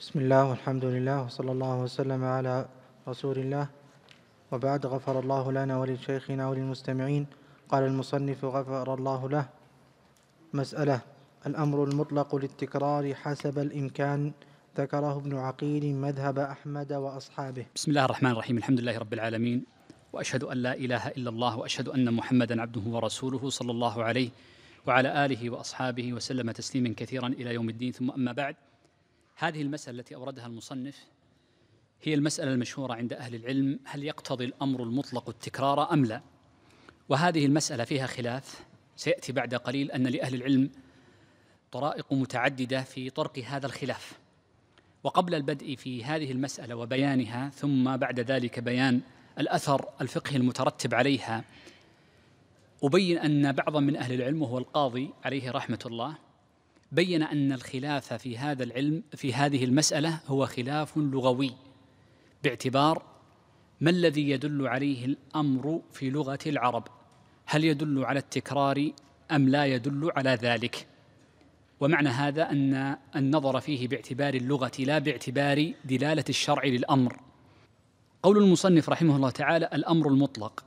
بسم الله والحمد لله وصلى الله وسلم على رسول الله وبعد غفر الله لنا ولشيخنا وللمستمعين قال المصنف غفر الله له مسألة الأمر المطلق للتكرار حسب الإمكان ذكره ابن عقيل مذهب أحمد وأصحابه بسم الله الرحمن الرحيم الحمد لله رب العالمين وأشهد أن لا إله إلا الله وأشهد أن محمدا عبده ورسوله صلى الله عليه وعلى آله وأصحابه وسلم تسليما كثيرا إلى يوم الدين ثم أما بعد هذه المسألة التي أوردها المصنف هي المسألة المشهورة عند أهل العلم هل يقتضي الأمر المطلق التكرار أم لا وهذه المسألة فيها خلاف سيأتي بعد قليل أن لأهل العلم طرائق متعددة في طرق هذا الخلاف وقبل البدء في هذه المسألة وبيانها ثم بعد ذلك بيان الأثر الفقهي المترتب عليها أبين أن بعضا من أهل العلم وهو القاضي عليه رحمة الله بين أن الخلاف في هذا العلم في هذه المسألة هو خلاف لغوي باعتبار ما الذي يدل عليه الأمر في لغة العرب هل يدل على التكرار أم لا يدل على ذلك ومعنى هذا أن النظر فيه باعتبار اللغة لا باعتبار دلالة الشرع للأمر قول المصنف رحمه الله تعالى الأمر المطلق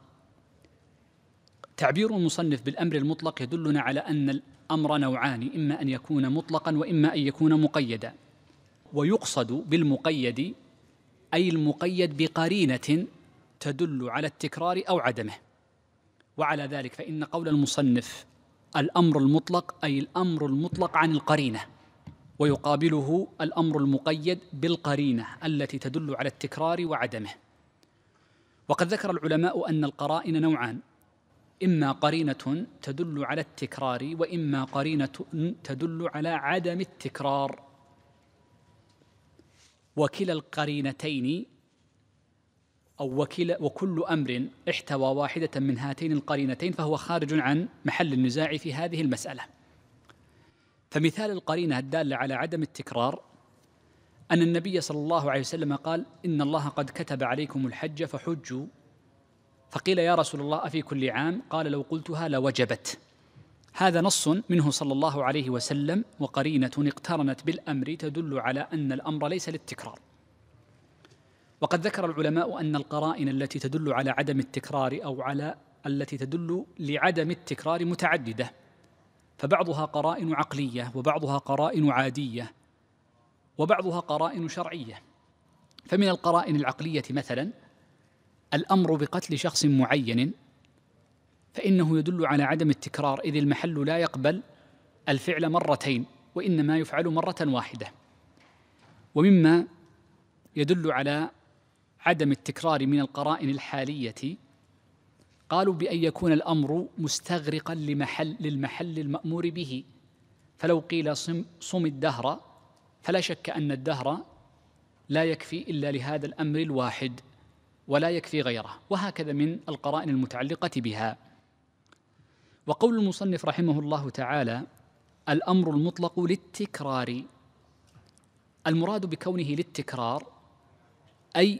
تعبير المصنف بالأمر المطلق يدلنا على أن الامر نوعان اما ان يكون مطلقا واما ان يكون مقيدا ويقصد بالمقيد اي المقيد بقرينه تدل على التكرار او عدمه وعلى ذلك فان قول المصنف الامر المطلق اي الامر المطلق عن القرينه ويقابله الامر المقيد بالقرينه التي تدل على التكرار وعدمه وقد ذكر العلماء ان القرائن نوعان إما قرينة تدل على التكرار وإما قرينة تدل على عدم التكرار وكلا القرينتين أو وكلا وكل أمر احتوى واحدة من هاتين القرينتين فهو خارج عن محل النزاع في هذه المسألة فمثال القرينة الدالة على عدم التكرار أن النبي صلى الله عليه وسلم قال إن الله قد كتب عليكم الحج فحجوا فقيل يا رسول الله أفي كل عام قال لو قلتها لوجبت هذا نص منه صلى الله عليه وسلم وقرينة اقترنت بالأمر تدل على أن الأمر ليس للتكرار وقد ذكر العلماء أن القرائن التي تدل على عدم التكرار أو على التي تدل لعدم التكرار متعددة فبعضها قرائن عقلية وبعضها قرائن عادية وبعضها قرائن شرعية فمن القرائن العقلية مثلا الأمر بقتل شخص معين فإنه يدل على عدم التكرار إذ المحل لا يقبل الفعل مرتين وإنما يفعل مرة واحدة ومما يدل على عدم التكرار من القرائن الحالية قالوا بأن يكون الأمر مستغرقا لمحل للمحل المأمور به فلو قيل صم, صم الدهر فلا شك أن الدهر لا يكفي إلا لهذا الأمر الواحد ولا يكفي غيره وهكذا من القرائن المتعلقة بها وقول المصنف رحمه الله تعالى الأمر المطلق للتكرار المراد بكونه للتكرار أي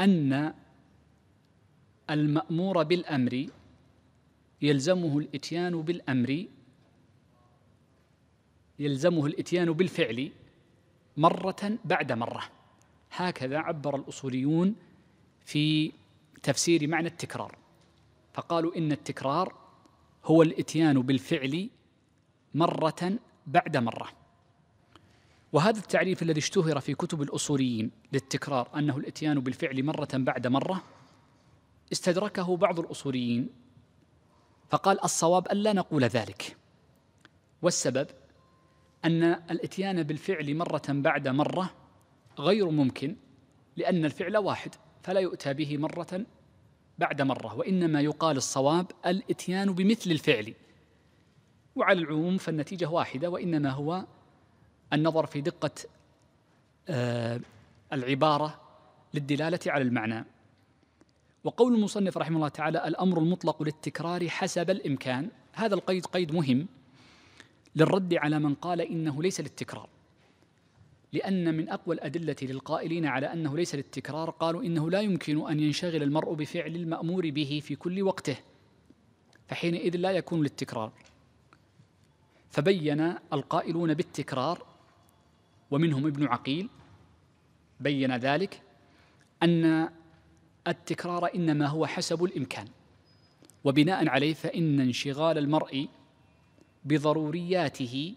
أن المأمور بالأمر يلزمه الإتيان بالأمر يلزمه الإتيان بالفعل مرة بعد مرة هكذا عبر الأصوليون في تفسير معنى التكرار فقالوا ان التكرار هو الاتيان بالفعل مره بعد مره وهذا التعريف الذي اشتهر في كتب الاصوليين للتكرار انه الاتيان بالفعل مره بعد مره استدركه بعض الاصوليين فقال الصواب الا نقول ذلك والسبب ان الاتيان بالفعل مره بعد مره غير ممكن لان الفعل واحد فلا يؤتى به مرة بعد مرة وإنما يقال الصواب الإتيان بمثل الفعل وعلى العموم فالنتيجة واحدة وإنما هو النظر في دقة آه، العبارة للدلالة على المعنى وقول المصنف رحمه الله تعالى الأمر المطلق للتكرار حسب الإمكان هذا القيد قيد مهم للرد على من قال إنه ليس للتكرار لأن من أقوى الأدلة للقائلين على أنه ليس للتكرار قالوا إنه لا يمكن أن ينشغل المرء بفعل المأمور به في كل وقته فحينئذ لا يكون للتكرار فبين القائلون بالتكرار ومنهم ابن عقيل بين ذلك أن التكرار إنما هو حسب الإمكان وبناء عليه فإن انشغال المرء بضرورياته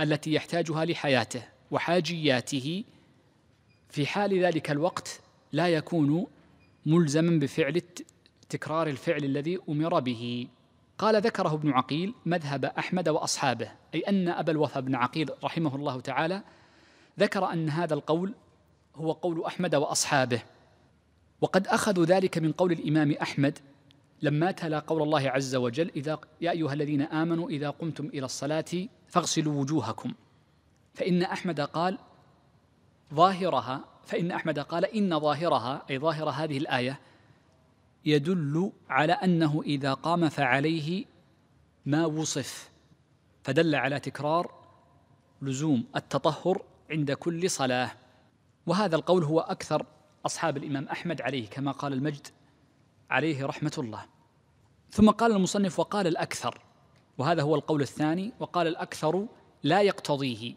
التي يحتاجها لحياته وحاجياته في حال ذلك الوقت لا يكون ملزما بفعل تكرار الفعل الذي امر به قال ذكره ابن عقيل مذهب احمد واصحابه اي ان ابا الوفا بن عقيل رحمه الله تعالى ذكر ان هذا القول هو قول احمد واصحابه وقد اخذوا ذلك من قول الامام احمد لما تلا قول الله عز وجل اذا يا ايها الذين امنوا اذا قمتم الى الصلاه فاغسلوا وجوهكم فإن أحمد قال ظاهرها فإن أحمد قال إن ظاهرها أي ظاهر هذه الآية يدل على أنه إذا قام فعليه ما وصف فدل على تكرار لزوم التطهر عند كل صلاة وهذا القول هو أكثر أصحاب الإمام أحمد عليه كما قال المجد عليه رحمة الله ثم قال المصنف وقال الأكثر وهذا هو القول الثاني وقال الأكثر لا يقتضيه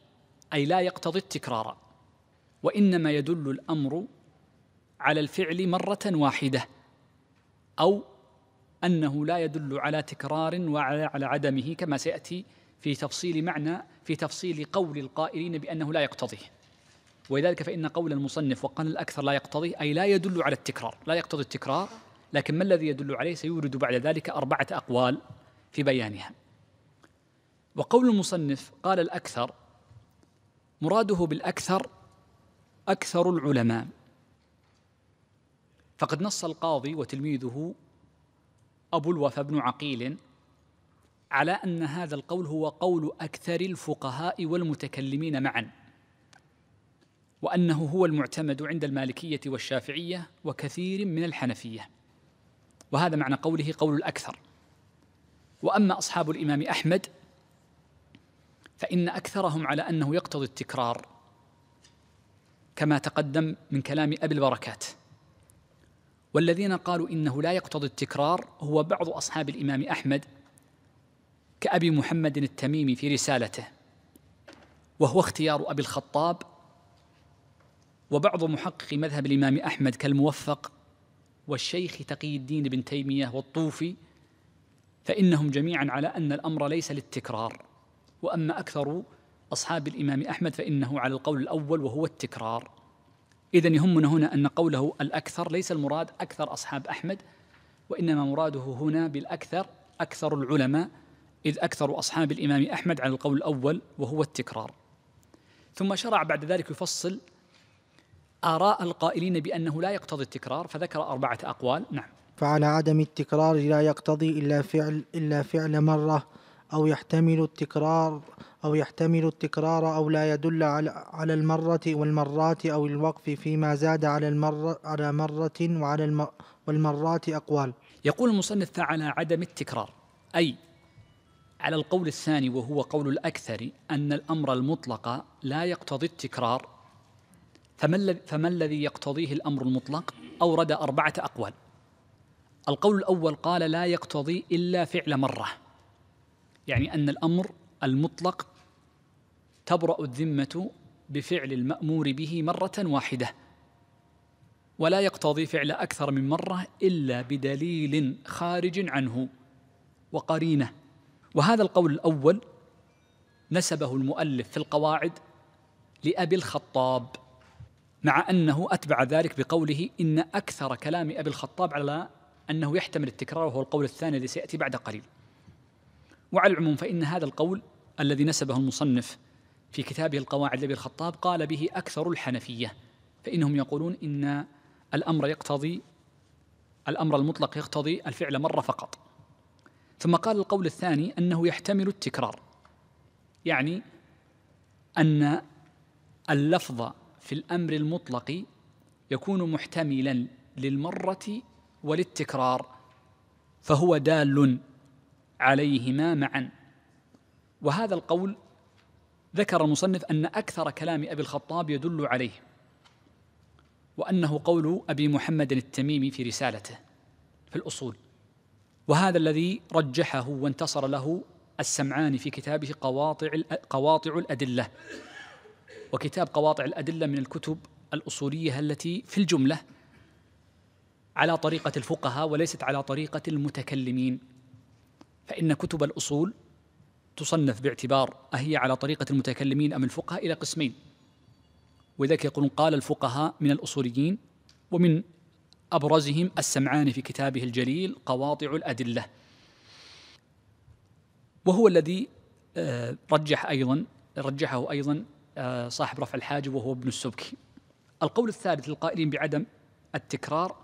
أي لا يقتضي التكرار وإنما يدل الأمر على الفعل مرة واحدة أو أنه لا يدل على تكرار وعلى على عدمه كما سيأتي في تفصيل معنى في تفصيل قول القائلين بأنه لا يقتضيه ولذلك فإن قول المصنف وقال الأكثر لا يقتضيه أي لا يدل على التكرار لا يقتضي التكرار لكن ما الذي يدل عليه سيورد بعد ذلك أربعة أقوال في بيانها وقول المصنف قال الأكثر مراده بالاكثر اكثر العلماء فقد نص القاضي وتلميذه ابو الوفا بن عقيل على ان هذا القول هو قول اكثر الفقهاء والمتكلمين معا وانه هو المعتمد عند المالكيه والشافعيه وكثير من الحنفيه وهذا معنى قوله قول الاكثر واما اصحاب الامام احمد فإن أكثرهم على أنه يقتضي التكرار كما تقدم من كلام أبي البركات والذين قالوا إنه لا يقتضي التكرار هو بعض أصحاب الإمام أحمد كأبي محمد التميمي في رسالته وهو اختيار أبي الخطاب وبعض محقق مذهب الإمام أحمد كالموفق والشيخ تقي الدين بن تيمية والطوفي فإنهم جميعا على أن الأمر ليس للتكرار وأما أكثر أصحاب الإمام أحمد فإنه على القول الأول وهو التكرار إذا يهمنا هنا أن قوله الأكثر ليس المراد أكثر أصحاب أحمد وإنما مراده هنا بالأكثر أكثر العلماء إذ أكثر أصحاب الإمام أحمد على القول الأول وهو التكرار ثم شرع بعد ذلك يفصل آراء القائلين بأنه لا يقتضي التكرار فذكر أربعة أقوال نعم فعلى عدم التكرار لا يقتضي إلا فعل إلا فعل مرة أو يحتمل التكرار أو يحتمل التكرار أو لا يدل على المرة والمرات أو الوقف فيما زاد على المرة على مرة وعلى المر والمرات أقوال. يقول المصنف على عدم التكرار أي على القول الثاني وهو قول الأكثر أن الأمر المطلق لا يقتضي التكرار فما الذي يقتضيه الأمر المطلق؟ أورد أربعة أقوال. القول الأول قال لا يقتضي إلا فعل مرة يعني أن الأمر المطلق تبرأ الذمة بفعل المأمور به مرة واحدة ولا يقتضي فعل أكثر من مرة إلا بدليل خارج عنه وقرينة وهذا القول الأول نسبه المؤلف في القواعد لأبي الخطاب مع أنه أتبع ذلك بقوله إن أكثر كلام أبي الخطاب على أنه يحتمل التكرار وهو القول الثاني الذي سيأتي بعد قليل وعلى العموم فإن هذا القول الذي نسبه المصنف في كتابه القواعد لابي الخطاب قال به أكثر الحنفية فإنهم يقولون إن الأمر يقتضي الأمر المطلق يقتضي الفعل مرة فقط ثم قال القول الثاني أنه يحتمل التكرار يعني أن اللفظ في الأمر المطلق يكون محتملا للمرة وللتكرار فهو دال عليهما معا وهذا القول ذكر المصنف أن أكثر كلام أبي الخطاب يدل عليه وأنه قول أبي محمد التميمي في رسالته في الأصول وهذا الذي رجحه وانتصر له السمعاني في كتابه قواطع قواطع الأدلة وكتاب قواطع الأدلة من الكتب الأصولية التي في الجملة على طريقة الفقهاء وليست على طريقة المتكلمين فإن كتب الأصول تصنف باعتبار أهي على طريقة المتكلمين أم الفقهاء إلى قسمين ولذلك يقولون قال الفقهاء من الأصوليين ومن أبرزهم السمعان في كتابه الجليل قواطع الأدلة وهو الذي آه، رجح أيضا رجحه أيضا آه، صاحب رفع الحاجب وهو ابن السبكي القول الثالث للقائلين بعدم التكرار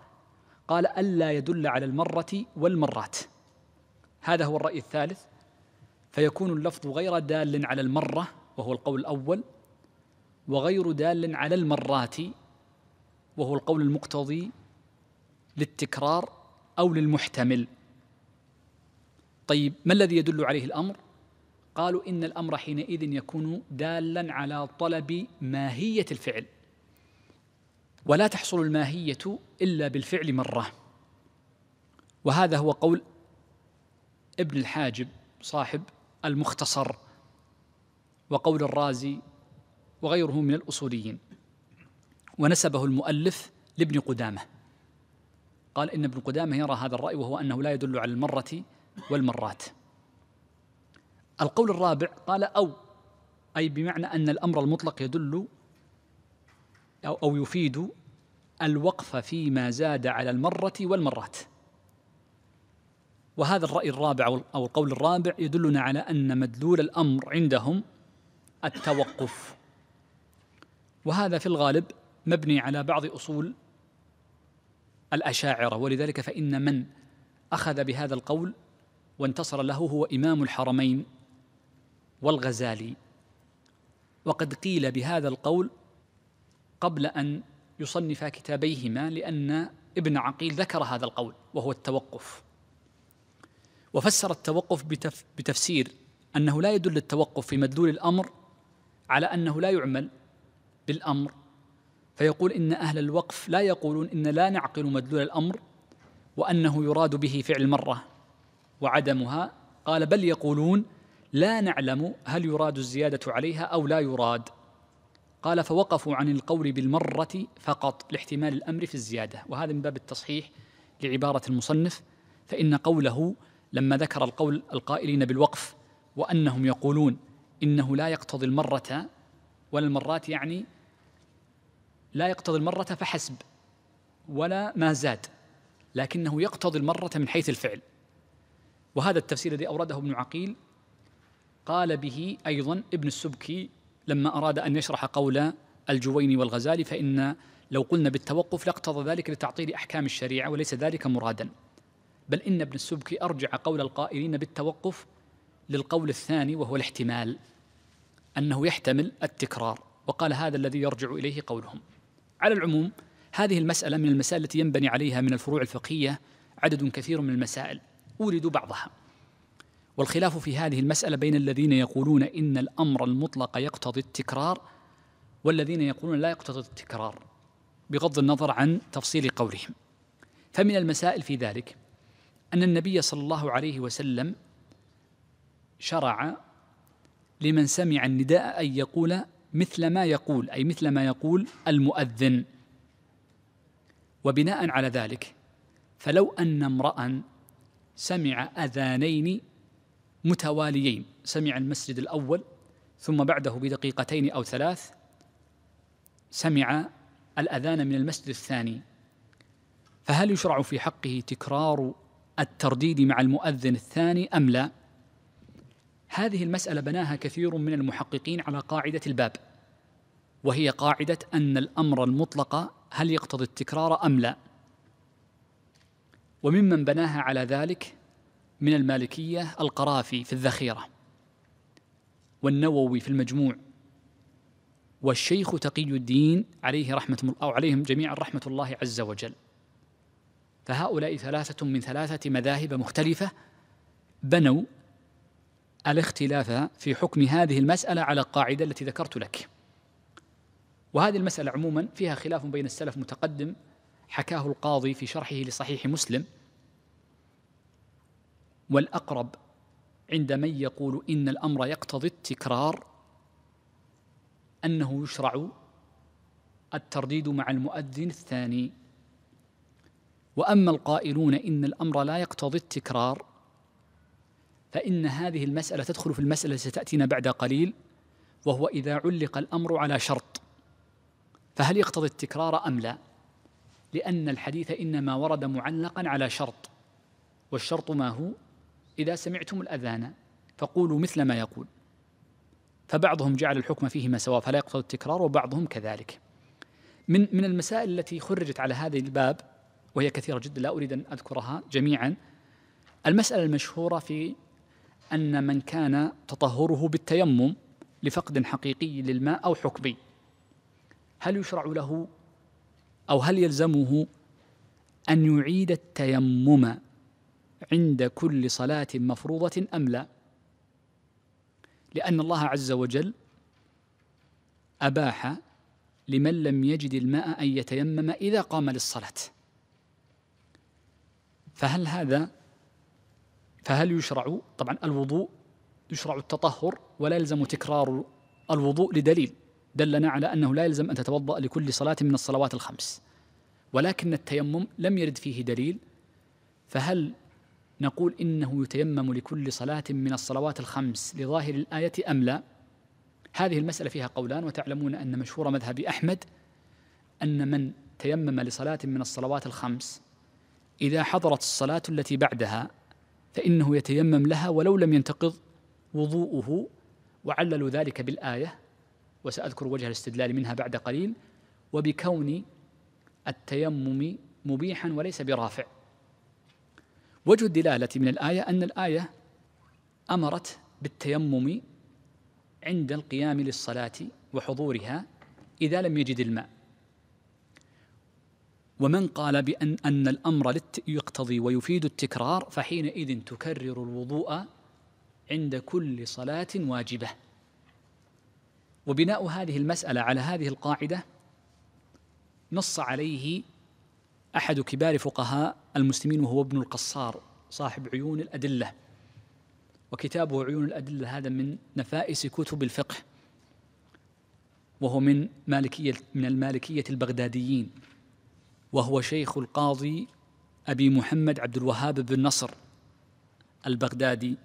قال ألا يدل على المرة والمرات هذا هو الرأي الثالث فيكون اللفظ غير دال على المرة وهو القول الأول وغير دال على المرات وهو القول المقتضي للتكرار أو للمحتمل طيب ما الذي يدل عليه الأمر؟ قالوا إن الأمر حينئذ يكون دالا على طلب ماهية الفعل ولا تحصل الماهية إلا بالفعل مرة وهذا هو قول ابن الحاجب صاحب المختصر وقول الرازي وغيره من الأصوليين ونسبه المؤلف لابن قدامة قال إن ابن قدامة يرى هذا الرأي وهو أنه لا يدل على المرة والمرات القول الرابع قال أو أي بمعنى أن الأمر المطلق يدل أو, يفيد الوقف فيما زاد على المرة والمرات وهذا الرأي الرابع أو القول الرابع يدلنا على أن مدلول الأمر عندهم التوقف وهذا في الغالب مبني على بعض أصول الأشاعرة ولذلك فإن من أخذ بهذا القول وانتصر له هو إمام الحرمين والغزالي وقد قيل بهذا القول قبل أن يصنفا كتابيهما لأن ابن عقيل ذكر هذا القول وهو التوقف وفسر التوقف بتف بتفسير أنه لا يدل التوقف في مدلول الأمر على أنه لا يعمل بالأمر فيقول إن أهل الوقف لا يقولون إن لا نعقل مدلول الأمر وأنه يراد به فعل مرة وعدمها قال بل يقولون لا نعلم هل يراد الزيادة عليها أو لا يراد قال فوقفوا عن القول بالمرة فقط لاحتمال الأمر في الزيادة وهذا من باب التصحيح لعبارة المصنف فإن قوله لما ذكر القول القائلين بالوقف وأنهم يقولون إنه لا يقتضي المرة ولا المرات يعني لا يقتضي المرة فحسب ولا ما زاد لكنه يقتضي المرة من حيث الفعل وهذا التفسير الذي أورده ابن عقيل قال به أيضا ابن السبكي لما أراد أن يشرح قول الجويني والغزالي فإن لو قلنا بالتوقف لاقتضى ذلك لتعطيل أحكام الشريعة وليس ذلك مرادا بل إن ابن السبكي أرجع قول القائلين بالتوقف للقول الثاني وهو الاحتمال أنه يحتمل التكرار وقال هذا الذي يرجع إليه قولهم على العموم هذه المسألة من المسائل التي ينبني عليها من الفروع الفقهية عدد كثير من المسائل أورد بعضها والخلاف في هذه المسألة بين الذين يقولون إن الأمر المطلق يقتضي التكرار والذين يقولون لا يقتضي التكرار بغض النظر عن تفصيل قولهم فمن المسائل في ذلك أن النبي صلى الله عليه وسلم شرع لمن سمع النداء أن يقول مثل ما يقول أي مثل ما يقول المؤذن وبناء على ذلك فلو أن امرأ سمع أذانين متواليين سمع المسجد الأول ثم بعده بدقيقتين أو ثلاث سمع الأذان من المسجد الثاني فهل يشرع في حقه تكرار الترديد مع المؤذن الثاني أم لا هذه المسألة بناها كثير من المحققين على قاعدة الباب وهي قاعدة أن الأمر المطلق هل يقتضي التكرار أم لا وممن بناها على ذلك من المالكية القرافي في الذخيرة والنووي في المجموع والشيخ تقي الدين عليه رحمة أو عليهم جميعا رحمة الله عز وجل فهؤلاء ثلاثة من ثلاثة مذاهب مختلفة بنوا الاختلاف في حكم هذه المسألة على القاعدة التي ذكرت لك وهذه المسألة عموما فيها خلاف بين السلف متقدم حكاه القاضي في شرحه لصحيح مسلم والأقرب عند من يقول إن الأمر يقتضي التكرار أنه يشرع الترديد مع المؤذن الثاني واما القائلون ان الامر لا يقتضي التكرار فان هذه المساله تدخل في المساله التي ستاتينا بعد قليل وهو اذا علق الامر على شرط فهل يقتضي التكرار ام لا لان الحديث انما ورد معلقا على شرط والشرط ما هو اذا سمعتم الاذان فقولوا مثل ما يقول فبعضهم جعل الحكم فيهما سواء فلا يقتضي التكرار وبعضهم كذلك من من المسائل التي خرجت على هذا الباب وهي كثيرة جدا لا أريد أن أذكرها جميعا المسألة المشهورة في أن من كان تطهره بالتيمم لفقد حقيقي للماء أو حكمي هل يشرع له أو هل يلزمه أن يعيد التيمم عند كل صلاة مفروضة أم لا؟ لأن الله عز وجل أباح لمن لم يجد الماء أن يتيمم إذا قام للصلاة فهل هذا فهل يشرع طبعا الوضوء يشرع التطهر ولا يلزم تكرار الوضوء لدليل دلنا على انه لا يلزم ان تتوضا لكل صلاه من الصلوات الخمس ولكن التيمم لم يرد فيه دليل فهل نقول انه يتيمم لكل صلاه من الصلوات الخمس لظاهر الايه ام لا هذه المساله فيها قولان وتعلمون ان مشهور مذهب احمد ان من تيمم لصلاه من الصلوات الخمس إذا حضرت الصلاة التي بعدها فإنه يتيمم لها ولو لم ينتقض وضوءه وعللوا ذلك بالآية وسأذكر وجه الاستدلال منها بعد قليل وبكون التيمم مبيحا وليس برافع وجه الدلالة من الآية أن الآية أمرت بالتيمم عند القيام للصلاة وحضورها إذا لم يجد الماء ومن قال بأن أن الأمر يقتضي ويفيد التكرار فحينئذ تكرر الوضوء عند كل صلاة واجبة وبناء هذه المسألة على هذه القاعدة نص عليه أحد كبار فقهاء المسلمين وهو ابن القصار صاحب عيون الأدلة وكتابه عيون الأدلة هذا من نفائس كتب الفقه وهو من مالكية من المالكية البغداديين وهو شيخ القاضي أبي محمد عبد الوهاب بن نصر البغدادي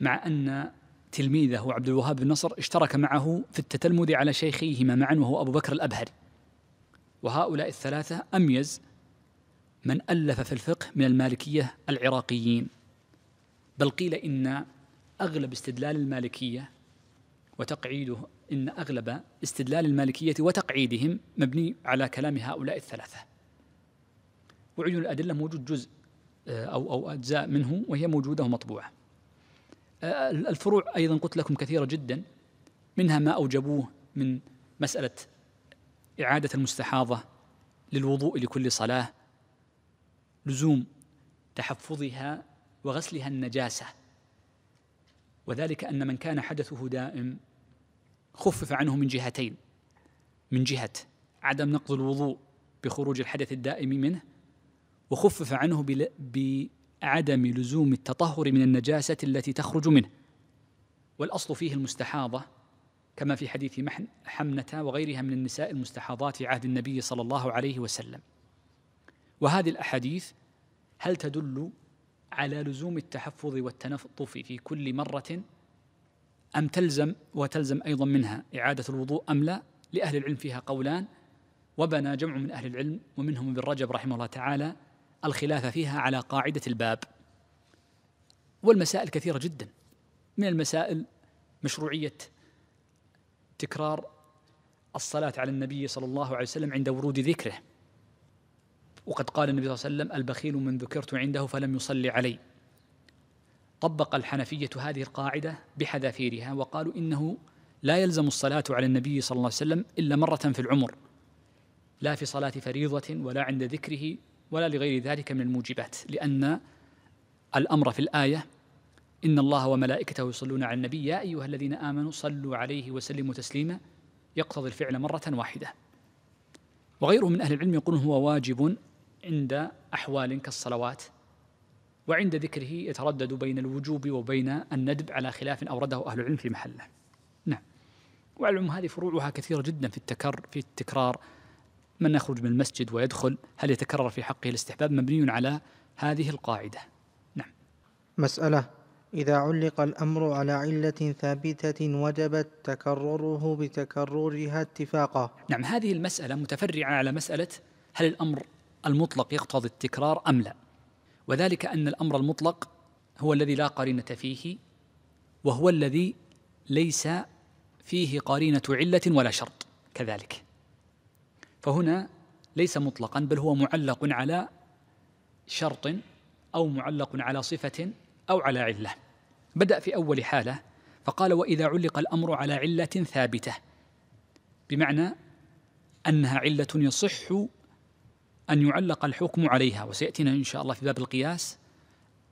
مع أن تلميذه عبد الوهاب بن نصر اشترك معه في التتلمذ على شيخيهما معا وهو أبو بكر الأبهري وهؤلاء الثلاثة أميز من ألف في الفقه من المالكية العراقيين بل قيل إن أغلب استدلال المالكية وتقعيده إن أغلب استدلال المالكية وتقعيدهم مبني على كلام هؤلاء الثلاثة وعيون الأدلة موجود جزء آه، أو أو أجزاء منه وهي موجودة ومطبوعة آه، الفروع أيضا قلت لكم كثيرة جدا منها ما أوجبوه من مسألة إعادة المستحاضة للوضوء لكل صلاة لزوم تحفظها وغسلها النجاسة وذلك أن من كان حدثه دائم خفف عنه من جهتين من جهة عدم نقض الوضوء بخروج الحدث الدائم منه وخفف عنه بعدم لزوم التطهر من النجاسة التي تخرج منه والأصل فيه المستحاضة كما في حديث حمنة وغيرها من النساء المستحاضات في عهد النبي صلى الله عليه وسلم وهذه الأحاديث هل تدل على لزوم التحفظ والتنفط في كل مرة أم تلزم وتلزم أيضا منها إعادة الوضوء أم لا لأهل العلم فيها قولان وبنى جمع من أهل العلم ومنهم ابن رجب رحمه الله تعالى الخلاف فيها على قاعدة الباب والمسائل كثيرة جدا من المسائل مشروعية تكرار الصلاة على النبي صلى الله عليه وسلم عند ورود ذكره وقد قال النبي صلى الله عليه وسلم البخيل من ذكرت عنده فلم يصلي علي طبق الحنفية هذه القاعدة بحذافيرها وقالوا إنه لا يلزم الصلاة على النبي صلى الله عليه وسلم إلا مرة في العمر لا في صلاة فريضة ولا عند ذكره ولا لغير ذلك من الموجبات لأن الأمر في الآية إن الله وملائكته يصلون على النبي يا أيها الذين آمنوا صلوا عليه وسلموا تسليما يقتضي الفعل مرة واحدة وغيره من أهل العلم يقولون هو واجب عند أحوال كالصلوات وعند ذكره يتردد بين الوجوب وبين الندب على خلاف أورده أهل العلم في محله نعم وعلى العموم هذه فروعها كثيرة جدا في التكرر في التكرار من يخرج من المسجد ويدخل هل يتكرر في حقه الاستحباب مبني على هذه القاعدة نعم مسألة إذا علق الأمر على علة ثابتة وجبت تكرره بتكررها اتفاقا نعم هذه المسألة متفرعة على مسألة هل الأمر المطلق يقتضي التكرار أم لا وذلك ان الامر المطلق هو الذي لا قرينه فيه وهو الذي ليس فيه قرينه عله ولا شرط كذلك فهنا ليس مطلقا بل هو معلق على شرط او معلق على صفه او على عله بدا في اول حاله فقال واذا علق الامر على عله ثابته بمعنى انها عله يصح أن يعلق الحكم عليها وسيأتينا إن شاء الله في باب القياس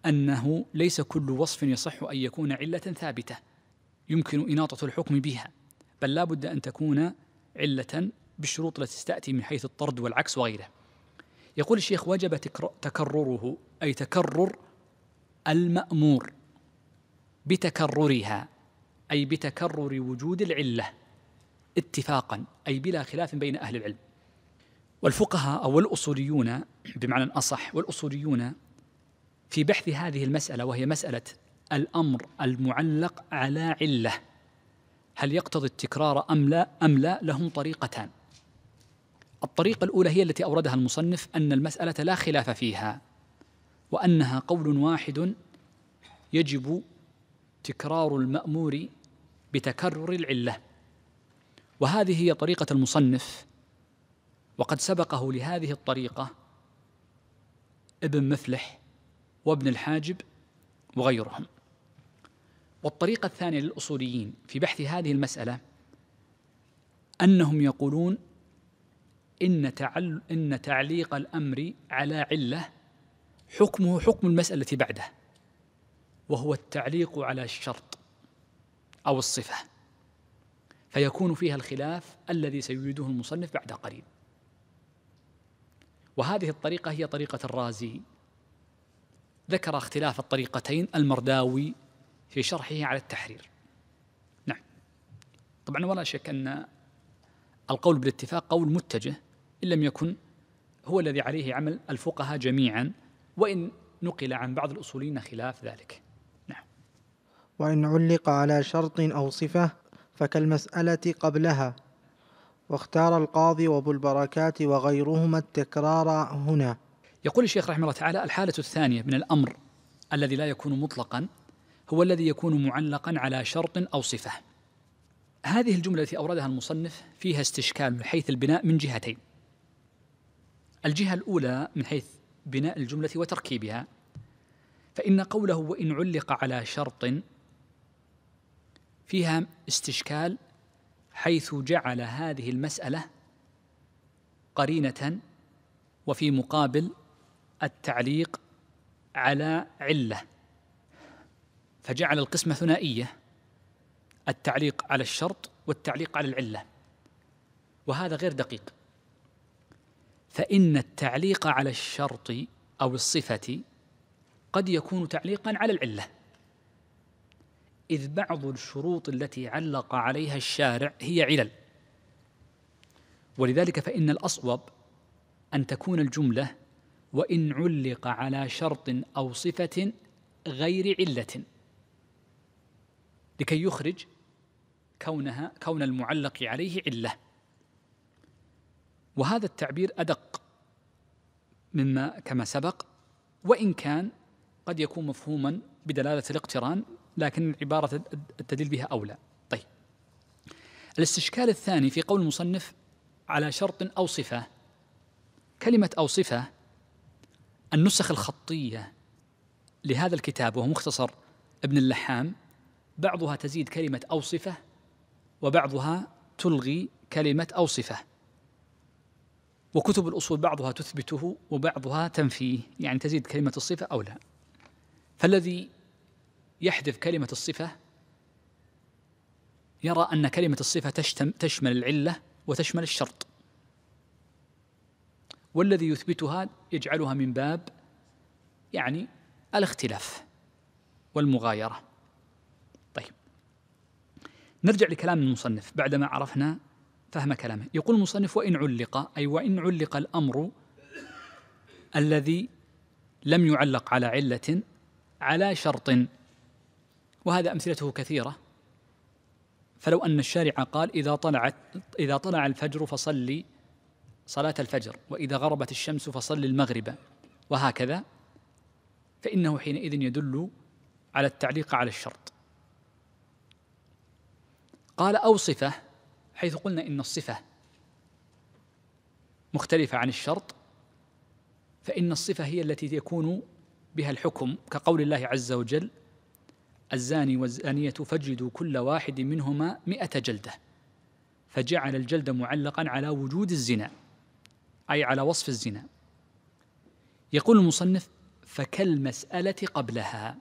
أنه ليس كل وصف يصح أن يكون علة ثابتة يمكن إناطة الحكم بها بل لا بد أن تكون علة بالشروط التي تأتي من حيث الطرد والعكس وغيره يقول الشيخ وجب تكرره أي تكرر المأمور بتكررها أي بتكرر وجود العلة اتفاقا أي بلا خلاف بين أهل العلم والفقهاء أو الأصوليون بمعنى أصح والأصوليون في بحث هذه المسألة وهي مسألة الأمر المعلق على علة هل يقتضي التكرار أم لا أم لا لهم طريقتان الطريقة الأولى هي التي أوردها المصنف أن المسألة لا خلاف فيها وأنها قول واحد يجب تكرار المأمور بتكرر العلة وهذه هي طريقة المصنف وقد سبقه لهذه الطريقة ابن مفلح وابن الحاجب وغيرهم والطريقة الثانية للأصوليين في بحث هذه المسألة أنهم يقولون إن, تعل إن تعليق الأمر على علة حكمه حكم المسألة التي بعده وهو التعليق على الشرط أو الصفة فيكون فيها الخلاف الذي سيريده المصنف بعد قليل وهذه الطريقة هي طريقة الرازي ذكر اختلاف الطريقتين المرداوي في شرحه على التحرير نعم طبعا ولا شك أن القول بالاتفاق قول متجه إن لم يكن هو الذي عليه عمل الفقهاء جميعا وإن نقل عن بعض الأصوليين خلاف ذلك نعم وإن علق على شرط أو صفة فكالمسألة قبلها واختار القاضي وابو البركات وغيرهما التكرار هنا يقول الشيخ رحمه الله تعالى الحالة الثانية من الأمر الذي لا يكون مطلقا هو الذي يكون معلقا على شرط أو صفة هذه الجملة التي أوردها المصنف فيها استشكال من حيث البناء من جهتين الجهة الأولى من حيث بناء الجملة وتركيبها فإن قوله وإن علق على شرط فيها استشكال حيث جعل هذه المسألة قرينة وفي مقابل التعليق على علة فجعل القسمة ثنائية التعليق على الشرط والتعليق على العلة وهذا غير دقيق فإن التعليق على الشرط أو الصفة قد يكون تعليقا على العله إذ بعض الشروط التي علق عليها الشارع هي علل ولذلك فإن الأصوب أن تكون الجملة وإن علق على شرط أو صفة غير علة لكي يخرج كونها كون المعلق عليه علة وهذا التعبير أدق مما كما سبق وإن كان قد يكون مفهوما بدلالة الاقتران لكن عبارة التدليل بها أولى طيب الاستشكال الثاني في قول المصنف على شرط أو صفة كلمة أو صفة النسخ الخطية لهذا الكتاب وهو مختصر ابن اللحام بعضها تزيد كلمة أو صفة وبعضها تلغي كلمة أو صفة وكتب الأصول بعضها تثبته وبعضها تنفيه يعني تزيد كلمة الصفة أو لا فالذي يحذف كلمة الصفة يرى أن كلمة الصفة تشمل العلة وتشمل الشرط والذي يثبتها يجعلها من باب يعني الاختلاف والمغايرة طيب نرجع لكلام المصنف بعدما عرفنا فهم كلامه يقول المصنف وإن علق أي وإن علق الأمر الذي لم يعلق على علة على شرط وهذا أمثلته كثيرة فلو أن الشارع قال إذا طلعت إذا طلع الفجر فصلي صلاة الفجر وإذا غربت الشمس فصلي المغرب وهكذا فإنه حينئذ يدل على التعليق على الشرط قال أو صفة حيث قلنا إن الصفة مختلفة عن الشرط فإن الصفة هي التي يكون بها الحكم كقول الله عز وجل الزاني والزانية فجدوا كل واحد منهما مئة جلدة فجعل الجلد معلقا على وجود الزنا أي على وصف الزنا يقول المصنف فكالمسألة قبلها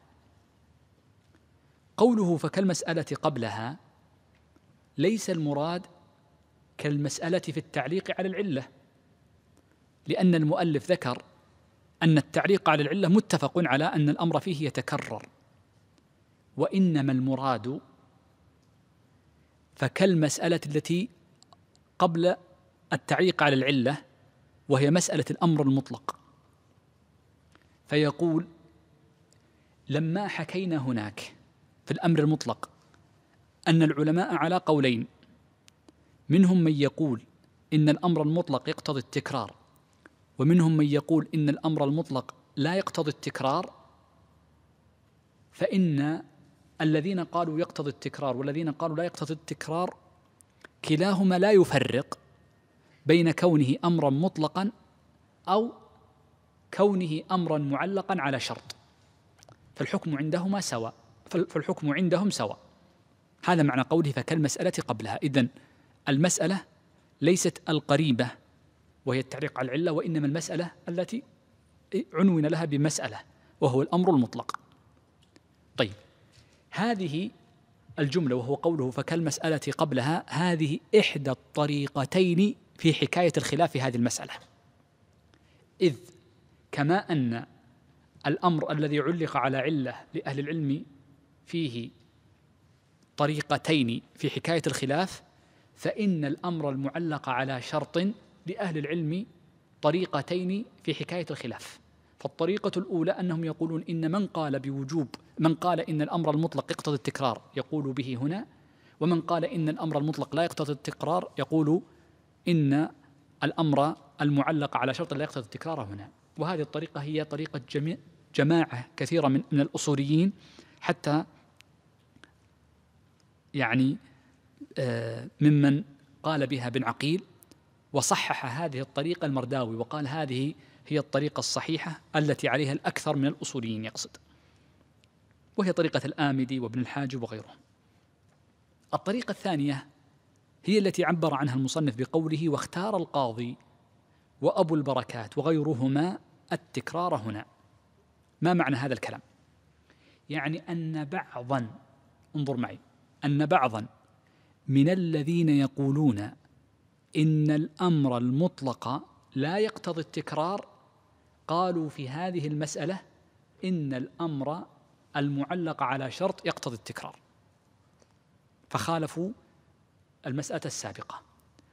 قوله فكالمسألة قبلها ليس المراد كالمسألة في التعليق على العلة لأن المؤلف ذكر أن التعليق على العلة متفق على أن الأمر فيه يتكرر وإنما المراد فكالمسألة التي قبل التعيق على العلة وهي مسألة الأمر المطلق فيقول لما حكينا هناك في الأمر المطلق أن العلماء على قولين منهم من يقول إن الأمر المطلق يقتضي التكرار ومنهم من يقول إن الأمر المطلق لا يقتضي التكرار فإن الذين قالوا يقتضي التكرار والذين قالوا لا يقتضي التكرار كلاهما لا يفرق بين كونه امرا مطلقا او كونه امرا معلقا على شرط فالحكم عندهما سواء فالحكم عندهم سواء هذا معنى قوله فكالمسألة قبلها إذن المسألة ليست القريبة وهي التعليق على العلة وإنما المسألة التي عنون لها بمسألة وهو الأمر المطلق طيب هذه الجملة وهو قوله فكالمسألة قبلها هذه إحدى الطريقتين في حكاية الخلاف في هذه المسألة إذ كما أن الأمر الذي علق على علة لأهل العلم فيه طريقتين في حكاية الخلاف فإن الأمر المعلق على شرط لأهل العلم طريقتين في حكاية الخلاف فالطريقة الأولى أنهم يقولون إن من قال بوجوب من قال إن الأمر المطلق يقتضي التكرار يقول به هنا ومن قال إن الأمر المطلق لا يقتضي التكرار يقول إن الأمر المعلق على شرط لا يقتضي التكرار هنا وهذه الطريقة هي طريقة جميع جماعة كثيرة من, من الأصوليين حتى يعني آه، ممن قال بها بن عقيل وصحح هذه الطريقة المرداوي وقال هذه هي الطريقة الصحيحة التي عليها الأكثر من الأصوليين يقصد وهي طريقة الآمدي وابن الحاجب وغيرهم الطريقة الثانية هي التي عبر عنها المصنف بقوله واختار القاضي وأبو البركات وغيرهما التكرار هنا ما معنى هذا الكلام يعني أن بعضا انظر معي أن بعضا من الذين يقولون إن الأمر المطلق لا يقتضي التكرار قالوا في هذه المسألة إن الأمر المعلق على شرط يقتضي التكرار فخالفوا المسألة السابقة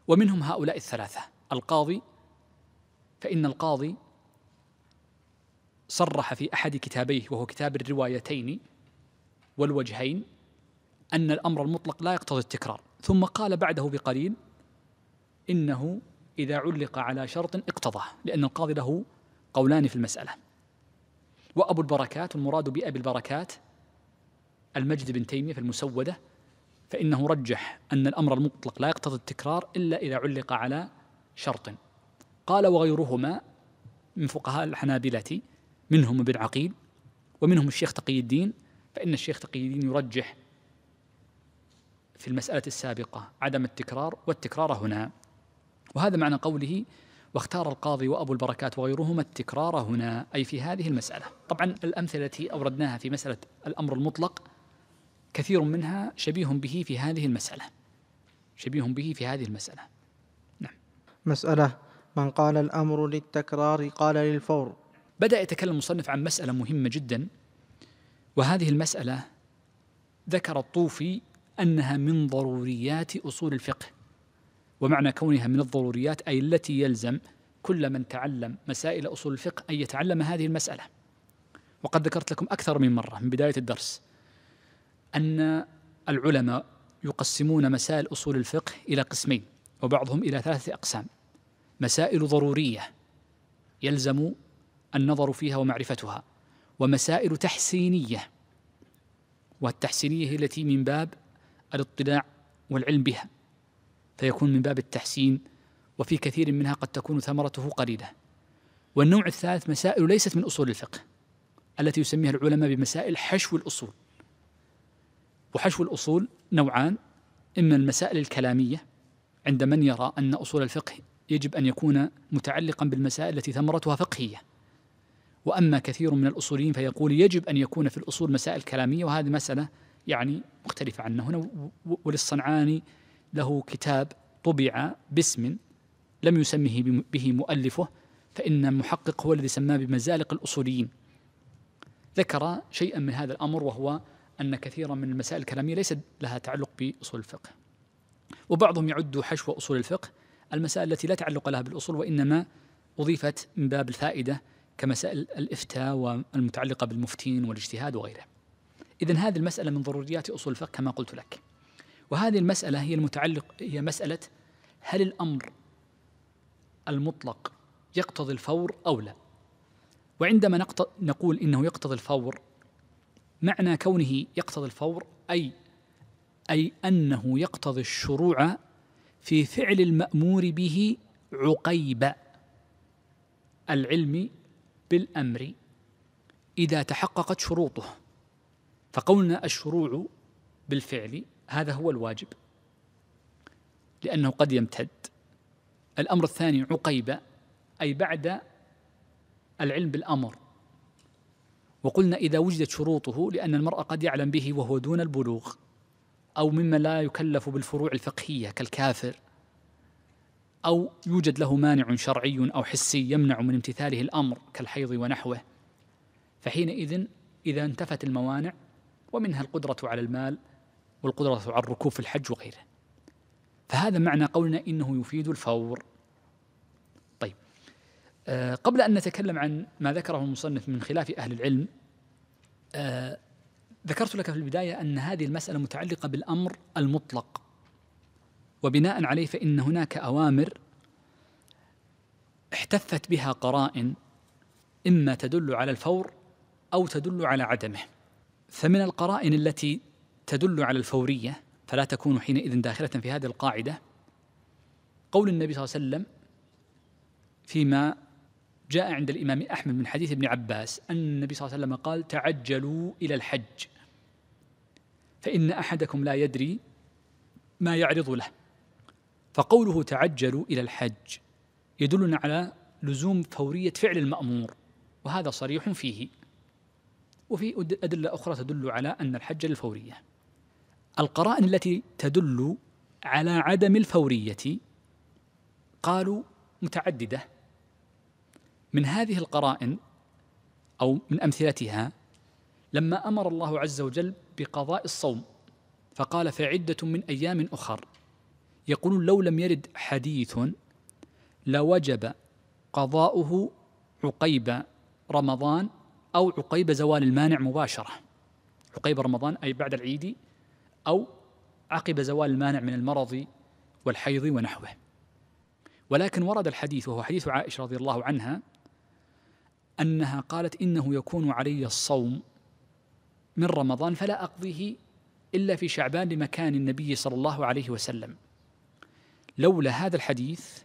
ومنهم هؤلاء الثلاثة القاضي فإن القاضي صرح في أحد كتابيه وهو كتاب الروايتين والوجهين أن الأمر المطلق لا يقتضي التكرار ثم قال بعده بقليل إنه إذا علق على شرط اقتضاه لأن القاضي له قولان في المسألة وأبو البركات المراد بأبي البركات المجد بن تيمية في المسودة فإنه رجح أن الأمر المطلق لا يقتضي التكرار إلا إذا علق على شرط قال وغيرهما من فقهاء الحنابلة منهم ابن عقيل ومنهم الشيخ تقي الدين فإن الشيخ تقي الدين يرجح في المسألة السابقة عدم التكرار والتكرار هنا وهذا معنى قوله واختار القاضي وأبو البركات وغيرهما التكرار هنا أي في هذه المسألة طبعا الأمثلة التي أوردناها في مسألة الأمر المطلق كثير منها شبيه به في هذه المسألة شبيه به في هذه المسألة نعم مسألة من قال الأمر للتكرار قال للفور بدأ يتكلم المصنف عن مسألة مهمة جدا وهذه المسألة ذكر الطوفي أنها من ضروريات أصول الفقه ومعنى كونها من الضروريات أي التي يلزم كل من تعلم مسائل أصول الفقه أن يتعلم هذه المسألة وقد ذكرت لكم أكثر من مرة من بداية الدرس أن العلماء يقسمون مسائل أصول الفقه إلى قسمين وبعضهم إلى ثلاثة أقسام مسائل ضرورية يلزم النظر فيها ومعرفتها ومسائل تحسينية والتحسينية هي التي من باب الاطلاع والعلم بها فيكون من باب التحسين وفي كثير منها قد تكون ثمرته قليله. والنوع الثالث مسائل ليست من اصول الفقه التي يسميها العلماء بمسائل حشو الاصول. وحشو الاصول نوعان اما المسائل الكلاميه عند من يرى ان اصول الفقه يجب ان يكون متعلقا بالمسائل التي ثمرتها فقهيه. واما كثير من الاصوليين فيقول يجب ان يكون في الاصول مسائل كلاميه وهذه مساله يعني مختلفه عنه هنا وللصنعاني له كتاب طبع باسم لم يسمه به مؤلفه فإن المحقق هو الذي سماه بمزالق الأصوليين ذكر شيئا من هذا الأمر وهو أن كثيرا من المسائل الكلامية ليست لها تعلق بأصول الفقه وبعضهم يعد حشو أصول الفقه المسائل التي لا تعلق لها بالأصول وإنما أضيفت من باب الفائدة كمسائل الإفتاء والمتعلقة بالمفتين والاجتهاد وغيره إذا هذه المسألة من ضروريات أصول الفقه كما قلت لك وهذه المسألة هي المتعلق هي مسألة هل الأمر المطلق يقتضي الفور أو لا وعندما نقول إنه يقتضي الفور معنى كونه يقتضي الفور أي أي أنه يقتضي الشروع في فعل المأمور به عقيب العلم بالأمر إذا تحققت شروطه فقولنا الشروع بالفعل هذا هو الواجب لأنه قد يمتد الأمر الثاني عقيبة أي بعد العلم بالأمر وقلنا إذا وجدت شروطه لأن المرأة قد يعلم به وهو دون البلوغ أو مما لا يكلف بالفروع الفقهية كالكافر أو يوجد له مانع شرعي أو حسي يمنع من امتثاله الأمر كالحيض ونحوه فحينئذ إذا انتفت الموانع ومنها القدرة على المال والقدرة على الركوب في الحج وغيره فهذا معنى قولنا إنه يفيد الفور طيب آه قبل أن نتكلم عن ما ذكره المصنف من خلاف أهل العلم آه ذكرت لك في البداية أن هذه المسألة متعلقة بالأمر المطلق وبناء عليه فإن هناك أوامر احتفت بها قرائن إما تدل على الفور أو تدل على عدمه فمن القرائن التي تدل على الفورية فلا تكون حينئذ داخلة في هذه القاعدة قول النبي صلى الله عليه وسلم فيما جاء عند الإمام أحمد من حديث ابن عباس أن النبي صلى الله عليه وسلم قال تعجلوا إلى الحج فإن أحدكم لا يدري ما يعرض له فقوله تعجلوا إلى الحج يدلنا على لزوم فورية فعل المأمور وهذا صريح فيه وفي أدلة أخرى تدل على أن الحج للفورية القرائن التي تدل على عدم الفورية قالوا متعددة من هذه القرائن أو من أمثلتها لما أمر الله عز وجل بقضاء الصوم فقال فعدة من أيام أخر يقولون لو لم يرد حديث لوجب قضاؤه عقيب رمضان أو عقيب زوال المانع مباشرة عقيب رمضان أي بعد العيد أو عقب زوال المانع من المرض والحيض ونحوه ولكن ورد الحديث وهو حديث عائشة رضي الله عنها أنها قالت إنه يكون علي الصوم من رمضان فلا أقضيه إلا في شعبان لمكان النبي صلى الله عليه وسلم لولا هذا الحديث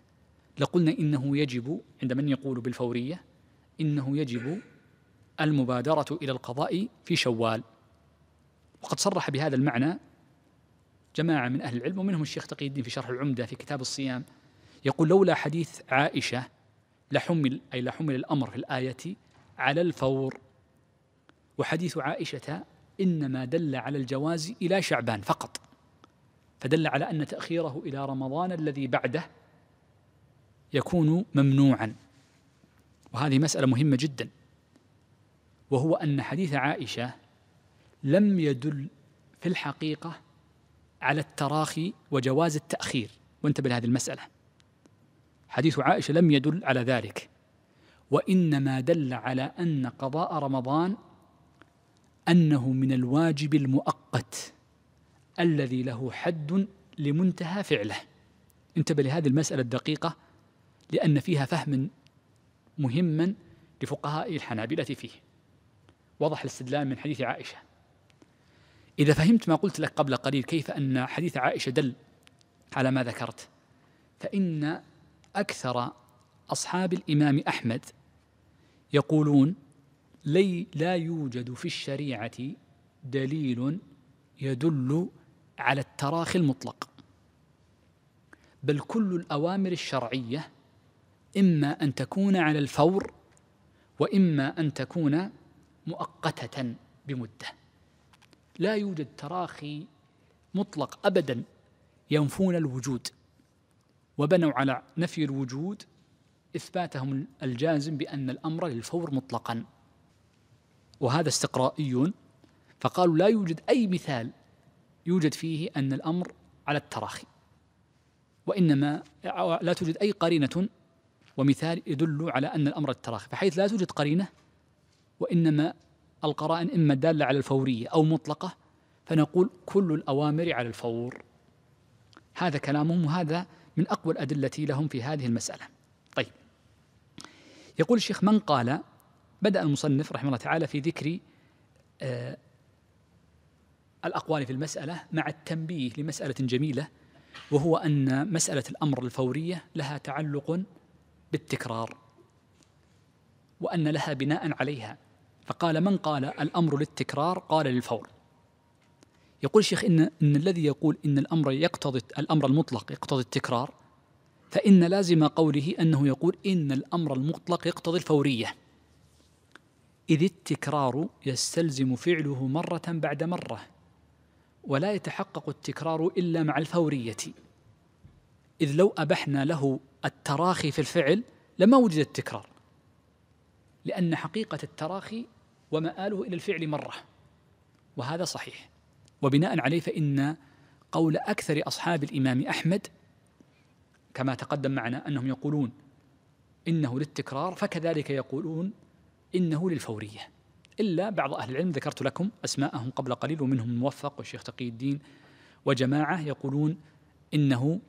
لقلنا إنه يجب عند من يقول بالفورية إنه يجب المبادرة إلى القضاء في شوال وقد صرح بهذا المعنى جماعة من أهل العلم ومنهم الشيخ تقي الدين في شرح العمدة في كتاب الصيام يقول لولا حديث عائشة لحمل أي لحمل الأمر في الآية على الفور وحديث عائشة إنما دل على الجواز إلى شعبان فقط فدل على أن تأخيره إلى رمضان الذي بعده يكون ممنوعا وهذه مسألة مهمة جدا وهو أن حديث عائشة لم يدل في الحقيقة على التراخي وجواز التأخير وانتبه لهذه المسألة حديث عائشة لم يدل على ذلك وإنما دل على أن قضاء رمضان أنه من الواجب المؤقت الذي له حد لمنتهى فعله انتبه لهذه المسألة الدقيقة لأن فيها فهما مهما لفقهاء الحنابلة فيه وضح الاستدلال من حديث عائشة إذا فهمت ما قلت لك قبل قليل كيف أن حديث عائشة دل على ما ذكرت فإن أكثر أصحاب الإمام أحمد يقولون لي لا يوجد في الشريعة دليل يدل على التراخي المطلق بل كل الأوامر الشرعية إما أن تكون على الفور وإما أن تكون مؤقتة بمده لا يوجد تراخي مطلق أبدا ينفون الوجود وبنوا على نفي الوجود إثباتهم الجازم بأن الأمر للفور مطلقا وهذا استقرائي فقالوا لا يوجد أي مثال يوجد فيه أن الأمر على التراخي وإنما لا توجد أي قرينة ومثال يدل على أن الأمر التراخي فحيث لا توجد قرينة وإنما القرائن إما دالة على الفورية أو مطلقة فنقول كل الأوامر على الفور هذا كلامهم وهذا من أقوى الأدلة لهم في هذه المسألة طيب يقول الشيخ من قال بدأ المصنف رحمه الله تعالى في ذكر آه الأقوال في المسألة مع التنبيه لمسألة جميلة وهو أن مسألة الأمر الفورية لها تعلق بالتكرار وأن لها بناء عليها فقال من قال الأمر للتكرار قال للفور يقول الشيخ إن, إن الذي يقول إن الأمر يقتضي الأمر المطلق يقتضي التكرار فإن لازم قوله أنه يقول إن الأمر المطلق يقتضي الفورية إذ التكرار يستلزم فعله مرة بعد مرة ولا يتحقق التكرار إلا مع الفورية إذ لو أبحنا له التراخي في الفعل لما وجد التكرار لأن حقيقة التراخي ومآله إلى الفعل مرة وهذا صحيح وبناء عليه فإن قول أكثر أصحاب الإمام أحمد كما تقدم معنا أنهم يقولون إنه للتكرار فكذلك يقولون إنه للفورية إلا بعض أهل العلم ذكرت لكم أسماءهم قبل قليل ومنهم الموفق والشيخ تقي الدين وجماعة يقولون إنه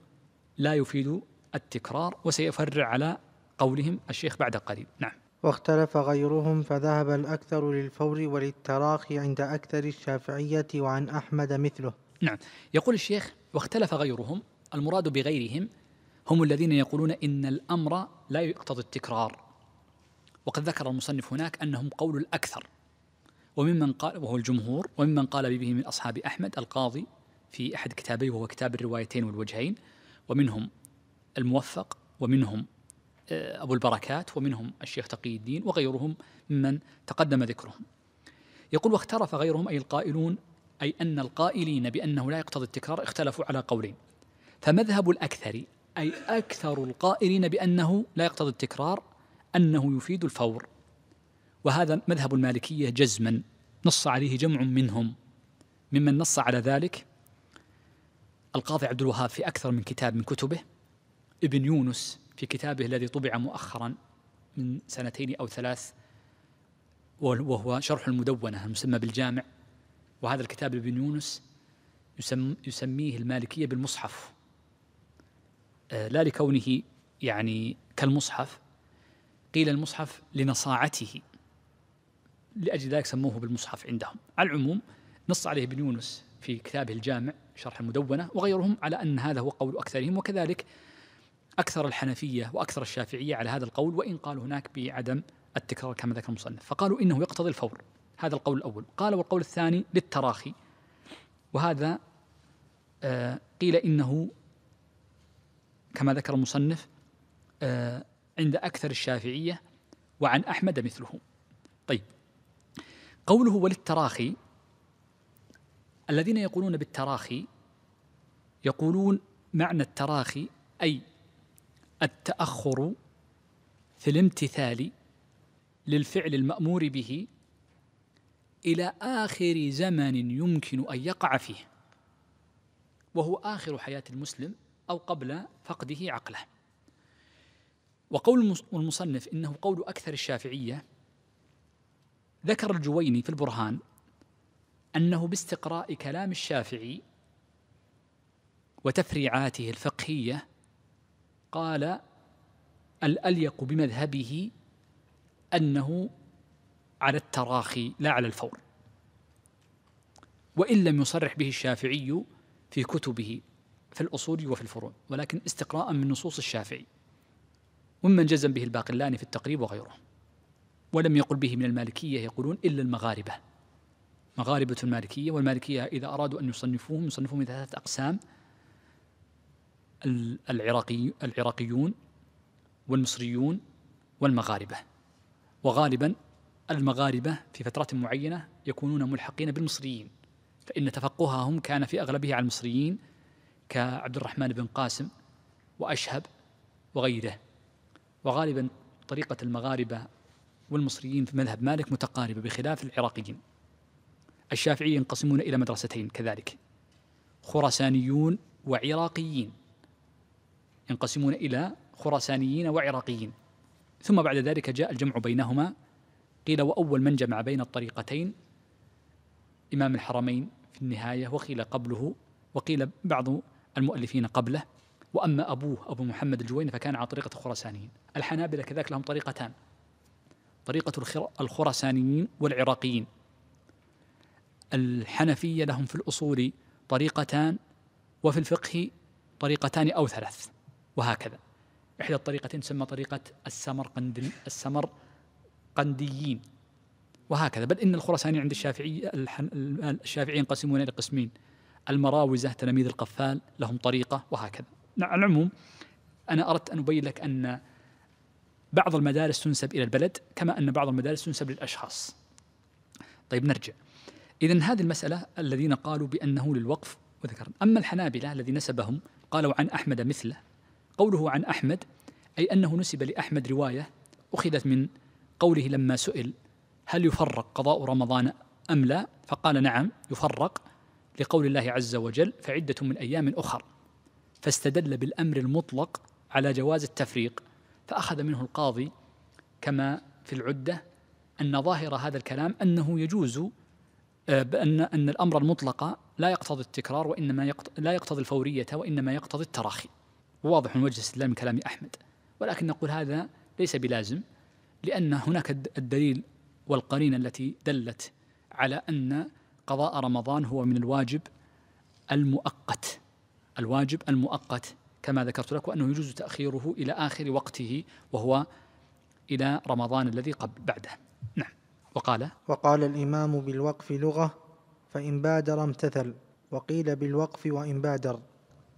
لا يفيد التكرار وسيفرع على قولهم الشيخ بعد قليل نعم واختلف غيرهم فذهب الأكثر للفور وللتراخي عند أكثر الشافعية وعن أحمد مثله نعم يقول الشيخ واختلف غيرهم المراد بغيرهم هم الذين يقولون إن الأمر لا يقتضي التكرار وقد ذكر المصنف هناك أنهم قول الأكثر وممن قال وهو الجمهور وممن قال به من أصحاب أحمد القاضي في أحد كتابيه وهو كتاب الروايتين والوجهين ومنهم الموفق ومنهم أبو البركات ومنهم الشيخ تقي الدين وغيرهم ممن تقدم ذكرهم يقول واختلف غيرهم أي القائلون أي أن القائلين بأنه لا يقتضي التكرار اختلفوا على قولين فمذهب الأكثر أي أكثر القائلين بأنه لا يقتضي التكرار أنه يفيد الفور وهذا مذهب المالكية جزما نص عليه جمع منهم ممن نص على ذلك القاضي عبد الوهاب في أكثر من كتاب من كتبه ابن يونس في كتابه الذي طبع مؤخرا من سنتين أو ثلاث وهو شرح المدونة المسمى بالجامع وهذا الكتاب لابن يونس يسم يسميه المالكية بالمصحف آه، لا لكونه يعني كالمصحف قيل المصحف لنصاعته لأجل ذلك سموه بالمصحف عندهم على العموم نص عليه ابن يونس في كتابه الجامع شرح المدونة وغيرهم على أن هذا هو قول أكثرهم وكذلك أكثر الحنفية وأكثر الشافعية على هذا القول وإن قالوا هناك بعدم التكرار كما ذكر المصنف فقالوا إنه يقتضي الفور هذا القول الأول قال والقول الثاني للتراخي وهذا آه قيل إنه كما ذكر المصنف آه عند أكثر الشافعية وعن أحمد مثله طيب قوله وللتراخي الذين يقولون بالتراخي يقولون معنى التراخي أي التأخر في الامتثال للفعل المأمور به إلى آخر زمن يمكن أن يقع فيه وهو آخر حياة المسلم أو قبل فقده عقله وقول المصنف إنه قول أكثر الشافعية ذكر الجويني في البرهان أنه باستقراء كلام الشافعي وتفريعاته الفقهية قال الأليق بمذهبه أنه على التراخي لا على الفور وإن لم يصرح به الشافعي في كتبه في الأصول وفي الفروع ولكن استقراء من نصوص الشافعي ممن جزم به الباقلاني في التقريب وغيره ولم يقل به من المالكية يقولون إلا المغاربة مغاربة المالكية والمالكية إذا أرادوا أن يصنفوهم يصنفوهم إلى ثلاثة أقسام العراقي العراقيون والمصريون والمغاربة وغالبا المغاربة في فترات معينة يكونون ملحقين بالمصريين فإن تفقههم كان في أغلبه على المصريين كعبد الرحمن بن قاسم وأشهب وغيره وغالبا طريقة المغاربة والمصريين في مذهب مالك متقاربة بخلاف العراقيين الشافعي ينقسمون إلى مدرستين كذلك خراسانيون وعراقيين ينقسمون إلى خراسانيين وعراقيين ثم بعد ذلك جاء الجمع بينهما قيل وأول من جمع بين الطريقتين إمام الحرمين في النهاية وقيل قبله وقيل بعض المؤلفين قبله وأما أبوه أبو محمد الجويني فكان على طريقة الخراسانيين الحنابلة كذلك لهم طريقتان طريقة الخراسانيين والعراقيين الحنفية لهم في الأصول طريقتان وفي الفقه طريقتان أو ثلاث وهكذا إحدى الطريقتين تسمى طريقة السمر قند السمر قنديين وهكذا بل إن الخراساني عند الشافعي الشافعي ينقسمون إلى قسمين المراوزة تلاميذ القفال لهم طريقة وهكذا نعم، على العموم أنا أردت أن أبين لك أن بعض المدارس تنسب إلى البلد كما أن بعض المدارس تنسب للأشخاص طيب نرجع إذا هذه المسألة الذين قالوا بأنه للوقف وذكرنا أما الحنابلة الذي نسبهم قالوا عن أحمد مثله قوله عن أحمد أي أنه نسب لأحمد رواية أخذت من قوله لما سئل هل يفرق قضاء رمضان أم لا فقال نعم يفرق لقول الله عز وجل فعدة من أيام أخر فاستدل بالأمر المطلق على جواز التفريق فأخذ منه القاضي كما في العدة أن ظاهر هذا الكلام أنه يجوز آه، بأن أن الأمر المطلق لا يقتضي التكرار وإنما يقتضي لا يقتضي الفورية وإنما يقتضي التراخي وواضح من وجه الاستدلال من كلام أحمد ولكن نقول هذا ليس بلازم لأن هناك الدليل والقرينة التي دلت على أن قضاء رمضان هو من الواجب المؤقت الواجب المؤقت كما ذكرت لك وأنه يجوز تأخيره إلى آخر وقته وهو إلى رمضان الذي قبل بعده نعم وقال وقال الإمام بالوقف لغة فإن بادر امتثل وقيل بالوقف وإن بادر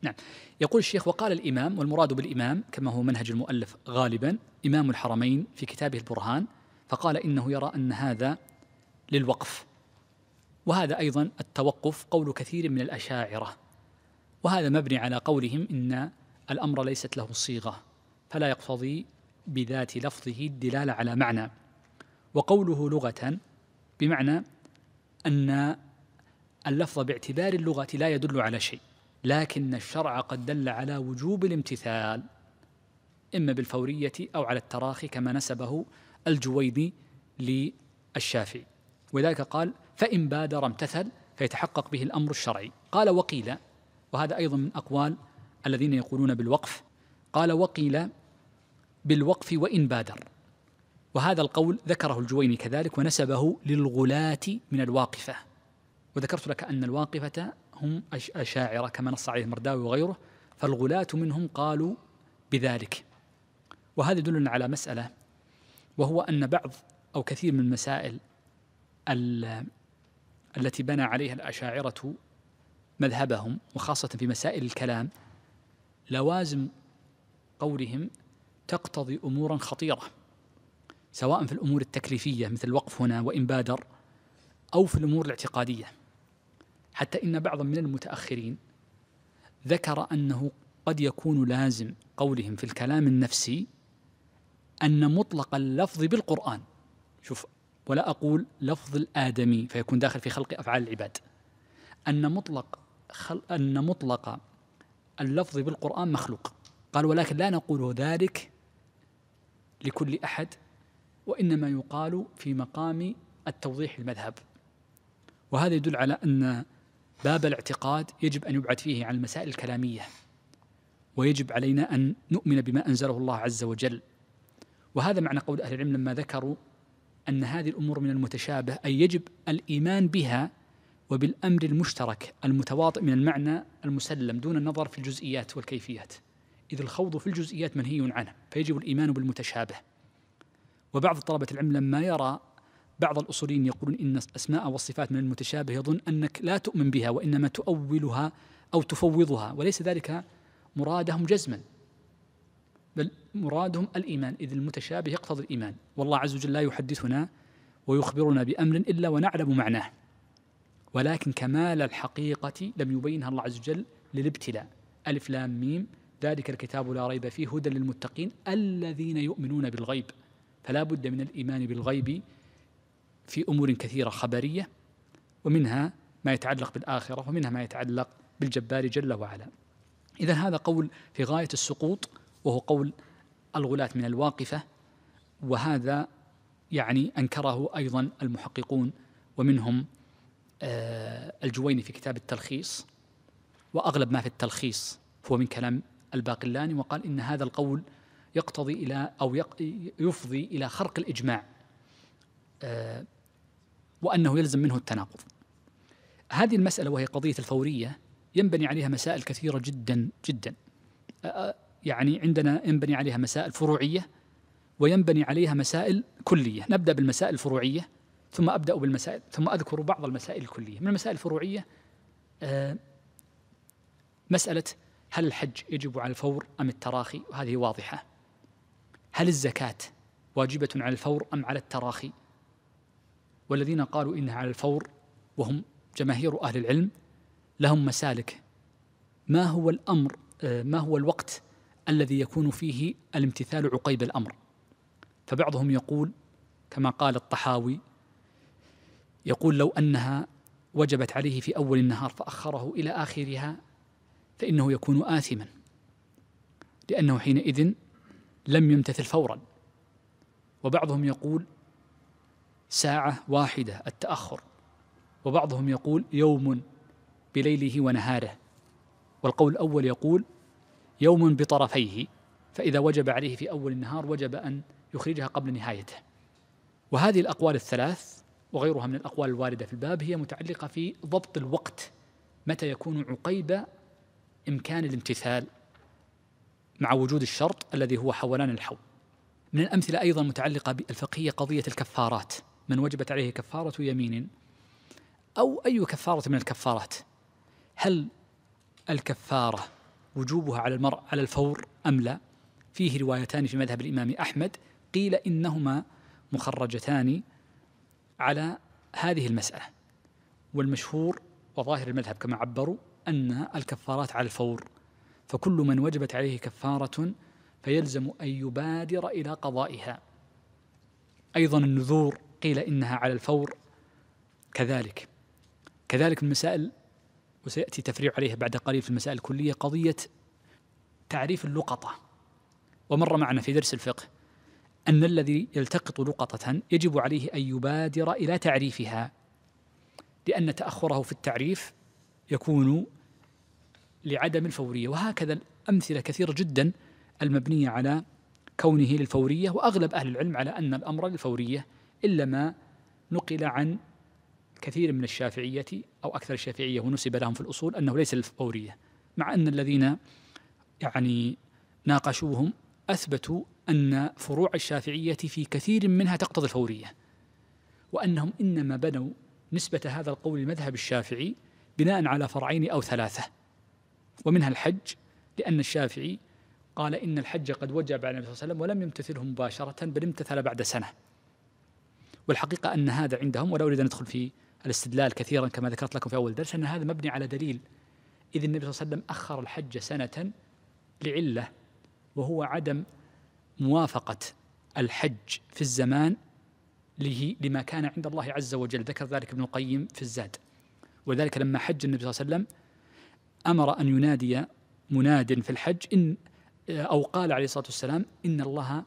نعم يقول الشيخ وقال الإمام والمراد بالإمام كما هو منهج المؤلف غالبا إمام الحرمين في كتابه البرهان فقال إنه يرى أن هذا للوقف وهذا أيضا التوقف قول كثير من الأشاعرة وهذا مبني على قولهم إن الأمر ليست له صيغة فلا يقتضي بذات لفظه الدلالة على معنى وقوله لغة بمعنى أن اللفظ باعتبار اللغة لا يدل على شيء لكن الشرع قد دل على وجوب الامتثال إما بالفورية أو على التراخي كما نسبه الجويني للشافعي ولذلك قال فإن بادر امتثل فيتحقق به الأمر الشرعي قال وقيل وهذا أيضا من أقوال الذين يقولون بالوقف قال وقيل بالوقف وإن بادر وهذا القول ذكره الجويني كذلك ونسبه للغلاة من الواقفة وذكرت لك أن الواقفة هم أشاعرة كما نص عليه المرداوي وغيره فالغلاة منهم قالوا بذلك وهذا يدلنا على مسألة وهو أن بعض أو كثير من المسائل التي بنى عليها الأشاعرة مذهبهم وخاصة في مسائل الكلام لوازم قولهم تقتضي أمورا خطيرة سواء في الأمور التكليفية مثل الوقف هنا وإن بادر أو في الأمور الاعتقادية حتى إن بعضا من المتأخرين ذكر أنه قد يكون لازم قولهم في الكلام النفسي أن مطلق اللفظ بالقرآن شوف ولا أقول لفظ الآدمي فيكون داخل في خلق أفعال العباد أن مطلق خل أن مطلق اللفظ بالقرآن مخلوق قال ولكن لا نقول ذلك لكل أحد وإنما يقال في مقام التوضيح المذهب وهذا يدل على أن باب الاعتقاد يجب ان يبعد فيه عن المسائل الكلاميه ويجب علينا ان نؤمن بما انزله الله عز وجل وهذا معنى قول اهل العلم لما ذكروا ان هذه الامور من المتشابه اي يجب الايمان بها وبالامر المشترك المتواطئ من المعنى المسلم دون النظر في الجزئيات والكيفيات اذ الخوض في الجزئيات منهي عنه فيجب الايمان بالمتشابه وبعض طلبه العلم لما يرى بعض الأصوليين يقولون إن أسماء والصفات من المتشابه يظن أنك لا تؤمن بها وإنما تؤولها أو تفوضها وليس ذلك مرادهم جزما بل مرادهم الإيمان إذ المتشابه يقتضي الإيمان والله عز وجل لا يحدثنا ويخبرنا بأمر إلا ونعلم معناه ولكن كمال الحقيقة لم يبينها الله عز وجل للابتلاء ألف لام ميم ذلك الكتاب لا ريب فيه هدى للمتقين الذين يؤمنون بالغيب فلا بد من الإيمان بالغيب في امور كثيره خبريه ومنها ما يتعلق بالاخره ومنها ما يتعلق بالجبار جل وعلا. اذا هذا قول في غايه السقوط وهو قول الغلاة من الواقفه وهذا يعني انكره ايضا المحققون ومنهم آه، الجويني في كتاب التلخيص واغلب ما في التلخيص هو من كلام الباقلاني وقال ان هذا القول يقتضي الى او يفضي الى خرق الاجماع آه، وأنه يلزم منه التناقض هذه المسألة وهي قضية الفورية ينبني عليها مسائل كثيرة جدا جدا يعني عندنا ينبني عليها مسائل فروعية وينبني عليها مسائل كلية نبدأ بالمسائل الفروعية ثم أبدأ بالمسائل ثم أذكر بعض المسائل الكلية من المسائل الفروعية مسألة هل الحج يجب على الفور أم التراخي وهذه واضحة هل الزكاة واجبة على الفور أم على التراخي والذين قالوا إنها على الفور وهم جماهير أهل العلم لهم مسالك ما هو الأمر آه، ما هو الوقت الذي يكون فيه الامتثال عقيب الأمر فبعضهم يقول كما قال الطحاوي يقول لو أنها وجبت عليه في أول النهار فأخره إلى آخرها فإنه يكون آثما لأنه حينئذ لم يمتثل فورا وبعضهم يقول ساعة واحدة التأخر وبعضهم يقول يوم بليله ونهاره والقول الأول يقول يوم بطرفيه فإذا وجب عليه في أول النهار وجب أن يخرجها قبل نهايته وهذه الأقوال الثلاث وغيرها من الأقوال الواردة في الباب هي متعلقة في ضبط الوقت متى يكون عقيب إمكان الامتثال مع وجود الشرط الذي هو حولان الحول من الأمثلة أيضا متعلقة بالفقهية قضية الكفارات من وجبت عليه كفارة يمين أو أي كفارة من الكفارات هل الكفارة وجوبها على المرء على الفور أم لا فيه روايتان في مذهب الإمام أحمد قيل إنهما مخرجتان على هذه المسألة والمشهور وظاهر المذهب كما عبروا أن الكفارات على الفور فكل من وجبت عليه كفارة فيلزم أن يبادر إلى قضائها أيضا النذور قيل إنها على الفور كذلك كذلك من وسيأتي تفريع عليها بعد قليل في المسائل الكلية قضية تعريف اللقطة ومر معنا في درس الفقه أن الذي يلتقط لقطة يجب عليه أن يبادر إلى تعريفها لأن تأخره في التعريف يكون لعدم الفورية وهكذا الأمثلة كثيرة جدا المبنية على كونه للفورية وأغلب أهل العلم على أن الأمر للفورية إلا ما نقل عن كثير من الشافعية أو أكثر الشافعية ونسب لهم في الأصول أنه ليس الفورية مع أن الذين يعني ناقشوهم أثبتوا أن فروع الشافعية في كثير منها تقتضي الفورية وأنهم إنما بنوا نسبة هذا القول لمذهب الشافعي بناء على فرعين أو ثلاثة ومنها الحج لأن الشافعي قال إن الحج قد وجب على النبي صلى الله عليه وسلم ولم يمتثله مباشرة بل امتثل بعد سنة والحقيقة أن هذا عندهم ولا أريد أن أدخل في الاستدلال كثيرا كما ذكرت لكم في أول درس أن هذا مبني على دليل إذ النبي صلى الله عليه وسلم أخر الحج سنة لعلة وهو عدم موافقة الحج في الزمان له لما كان عند الله عز وجل ذكر ذلك ابن القيم في الزاد وذلك لما حج النبي صلى الله عليه وسلم أمر أن ينادي مناد في الحج إن أو قال عليه الصلاة والسلام إن الله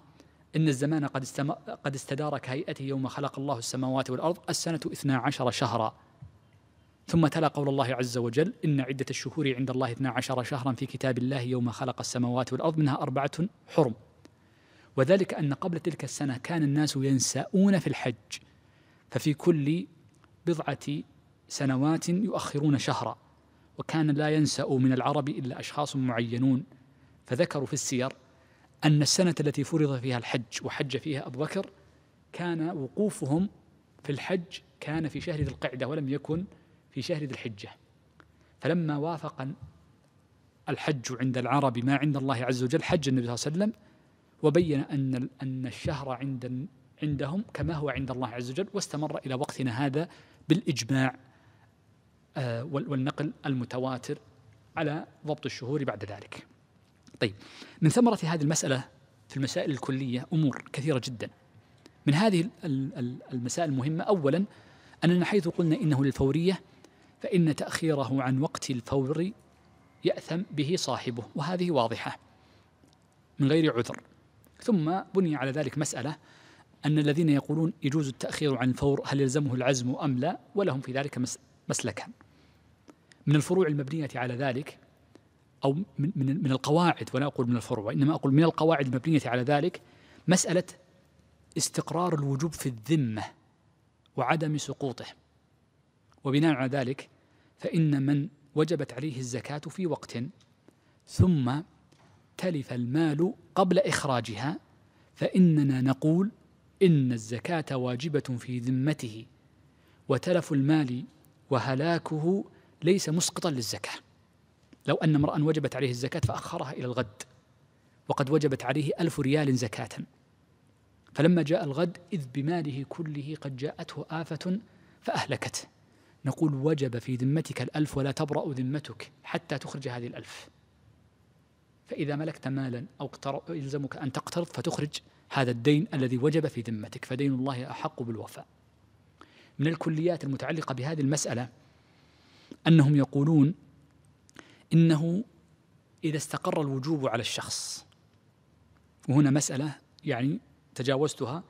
إن الزمان قد, استم... قد استدار كهيئته يوم خلق الله السماوات والأرض السنة اثنا عشر شهرا ثم تلا قول الله عز وجل إن عدة الشهور عند الله اثنا عشر شهرا في كتاب الله يوم خلق السماوات والأرض منها أربعة حرم وذلك أن قبل تلك السنة كان الناس ينساؤون في الحج ففي كل بضعة سنوات يؤخرون شهرا وكان لا ينسأ من العرب إلا أشخاص معينون فذكروا في السير أن السنة التي فرض فيها الحج وحج فيها أبو بكر كان وقوفهم في الحج كان في شهر ذي القعدة ولم يكن في شهر ذي الحجة فلما وافق الحج عند العرب ما عند الله عز وجل حج النبي صلى الله عليه وسلم وبين أن أن الشهر عند عندهم كما هو عند الله عز وجل واستمر إلى وقتنا هذا بالإجماع آه، والنقل المتواتر على ضبط الشهور بعد ذلك طيب من ثمرة هذه المسألة في المسائل الكلية أمور كثيرة جدا من هذه المسائل المهمة أولا أننا حيث قلنا إنه للفورية فإن تأخيره عن وقت الفور يأثم به صاحبه وهذه واضحة من غير عذر ثم بني على ذلك مسألة أن الذين يقولون يجوز التأخير عن الفور هل يلزمه العزم أم لا ولهم في ذلك مسلكا من الفروع المبنية على ذلك او من من, من القواعد ولا اقول من الفروع وانما اقول من القواعد المبنيه على ذلك مساله استقرار الوجوب في الذمه وعدم سقوطه وبناء على ذلك فان من وجبت عليه الزكاه في وقت ثم تلف المال قبل اخراجها فاننا نقول ان الزكاه واجبه في ذمته وتلف المال وهلاكه ليس مسقطا للزكاه لو أن امرأ وجبت عليه الزكاة فأخرها إلى الغد وقد وجبت عليه ألف ريال زكاة فلما جاء الغد إذ بماله كله قد جاءته آفة فأهلكته نقول وجب في ذمتك الألف ولا تبرأ ذمتك حتى تخرج هذه الألف فإذا ملكت مالا أو يلزمك أن تقترض فتخرج هذا الدين الذي وجب في ذمتك فدين الله أحق بالوفاء من الكليات المتعلقة بهذه المسألة أنهم يقولون انه اذا استقر الوجوب على الشخص وهنا مساله يعني تجاوزتها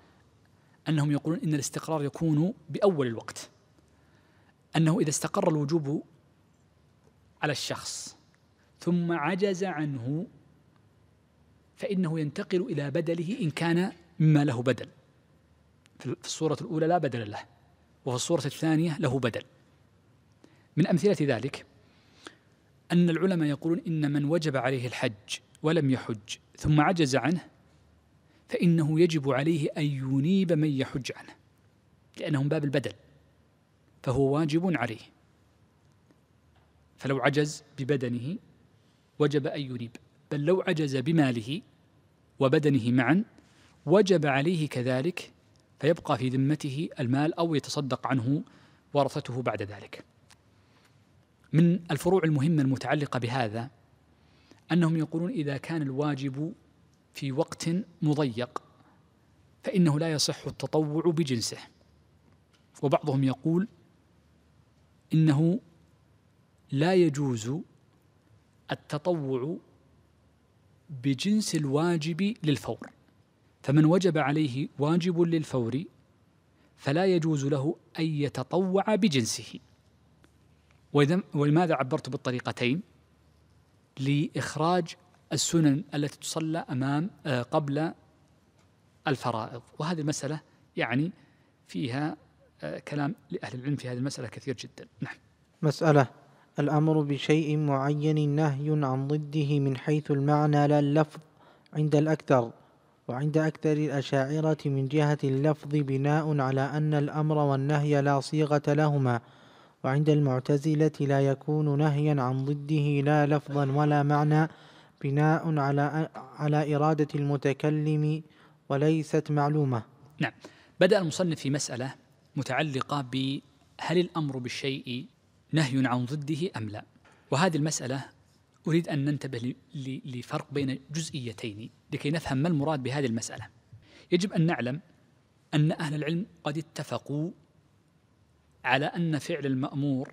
انهم يقولون ان الاستقرار يكون باول الوقت انه اذا استقر الوجوب على الشخص ثم عجز عنه فانه ينتقل الى بدله ان كان مما له بدل في الصوره الاولى لا بدل له وفي الصوره الثانيه له بدل من امثله ذلك أن العلماء يقولون إن من وجب عليه الحج ولم يحج ثم عجز عنه فإنه يجب عليه أن ينيب من يحج عنه لأنه من باب البدل فهو واجب عليه فلو عجز ببدنه وجب أن ينيب بل لو عجز بماله وبدنه معا وجب عليه كذلك فيبقى في ذمته المال أو يتصدق عنه ورثته بعد ذلك من الفروع المهمة المتعلقة بهذا أنهم يقولون إذا كان الواجب في وقت مضيق فإنه لا يصح التطوع بجنسه وبعضهم يقول إنه لا يجوز التطوع بجنس الواجب للفور فمن وجب عليه واجب للفور فلا يجوز له أن يتطوع بجنسه ولماذا عبرت بالطريقتين لإخراج السنن التي تصلى أمام آه، قبل الفرائض وهذه المسألة يعني فيها آه، كلام لأهل العلم في هذه المسألة كثير جدا نعم مسألة الأمر بشيء معين نهي عن ضده من حيث المعنى لا اللفظ عند الأكثر وعند أكثر الأشاعرة من جهة اللفظ بناء على أن الأمر والنهي لا صيغة لهما وعند المعتزلة لا يكون نهيا عن ضده لا لفظا ولا معنى بناء على على إرادة المتكلم وليست معلومة. نعم، بدأ المصنف في مسألة متعلقة بهل الأمر بالشيء نهي عن ضده أم لا؟ وهذه المسألة أريد أن ننتبه لفرق بين جزئيتين لكي نفهم ما المراد بهذه المسألة. يجب أن نعلم أن أهل العلم قد اتفقوا على أن فعل المأمور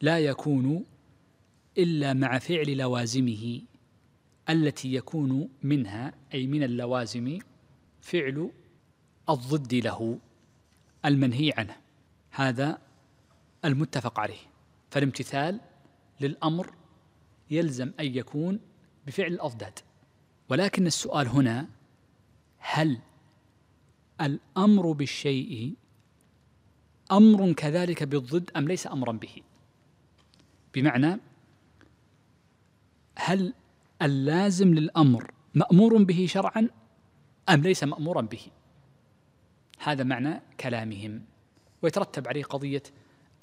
لا يكون إلا مع فعل لوازمه التي يكون منها أي من اللوازم فعل الضد له المنهي عنه هذا المتفق عليه فالامتثال للأمر يلزم أن يكون بفعل الأضداد ولكن السؤال هنا هل الأمر بالشيء امر كذلك بالضد ام ليس امرا به بمعنى هل اللازم للامر مامور به شرعا ام ليس مامورا به هذا معنى كلامهم ويترتب عليه قضيه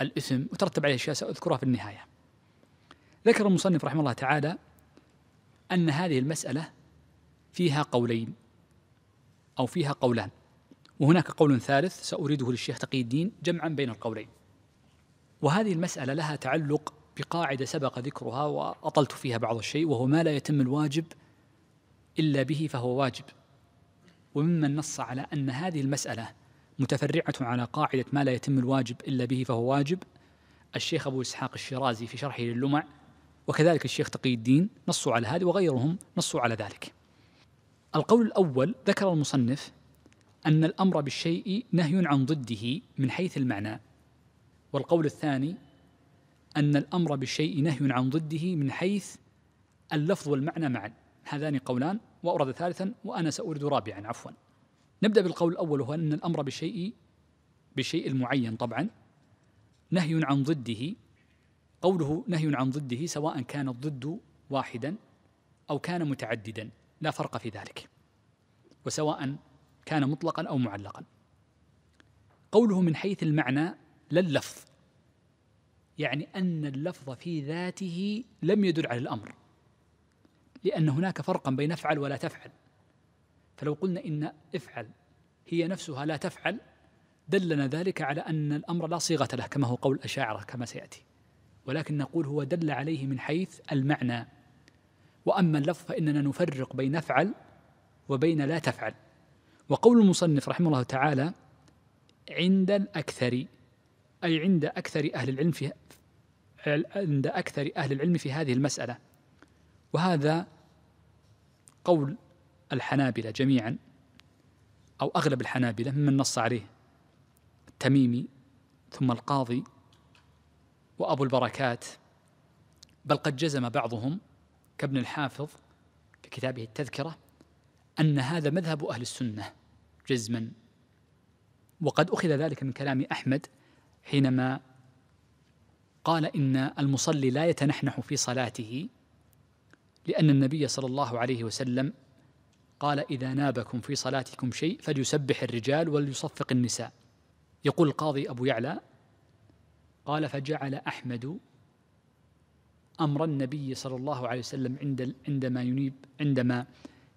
الاثم وترتب عليه اشياء ساذكرها في النهايه ذكر المصنف رحمه الله تعالى ان هذه المساله فيها قولين او فيها قولان وهناك قول ثالث سأريده للشيخ تقي الدين جمعا بين القولين وهذه المسألة لها تعلق بقاعدة سبق ذكرها وأطلت فيها بعض الشيء وهو ما لا يتم الواجب إلا به فهو واجب وممن نص على أن هذه المسألة متفرعة على قاعدة ما لا يتم الواجب إلا به فهو واجب الشيخ أبو إسحاق الشيرازي في شرحه للمع وكذلك الشيخ تقي الدين نصوا على هذا وغيرهم نصوا على ذلك القول الأول ذكر المصنف أن الأمر بالشيء نهي عن ضده من حيث المعنى والقول الثاني أن الأمر بالشيء نهي عن ضده من حيث اللفظ والمعنى معا هذان قولان وأورد ثالثا وأنا سأورد رابعا عفوا نبدأ بالقول الأول هو أن الأمر بالشيء بالشيء المعين طبعا نهي عن ضده قوله نهي عن ضده سواء كان الضد واحدا أو كان متعددا لا فرق في ذلك وسواء كان مطلقا أو معلقا قوله من حيث المعنى لا اللفظ يعني أن اللفظ في ذاته لم يدل على الأمر لأن هناك فرقا بين افعل ولا تفعل فلو قلنا إن افعل هي نفسها لا تفعل دلنا ذلك على أن الأمر لا صيغة له كما هو قول الأشاعرة كما سيأتي ولكن نقول هو دل عليه من حيث المعنى وأما اللفظ فإننا نفرق بين افعل وبين لا تفعل وقول المصنف رحمه الله تعالى عند الأكثر أي عند أكثر أهل العلم في عند أكثر أهل العلم في هذه المسألة وهذا قول الحنابلة جميعا أو أغلب الحنابلة ممن نص عليه التميمي ثم القاضي وأبو البركات بل قد جزم بعضهم كابن الحافظ في كتابه التذكرة أن هذا مذهب أهل السنة جزما وقد أخذ ذلك من كلام أحمد حينما قال إن المصلي لا يتنحنح في صلاته لأن النبي صلى الله عليه وسلم قال إذا نابكم في صلاتكم شيء فليسبح الرجال وليصفق النساء يقول القاضي أبو يعلى قال فجعل أحمد أمر النبي صلى الله عليه وسلم عند عندما ينيب عندما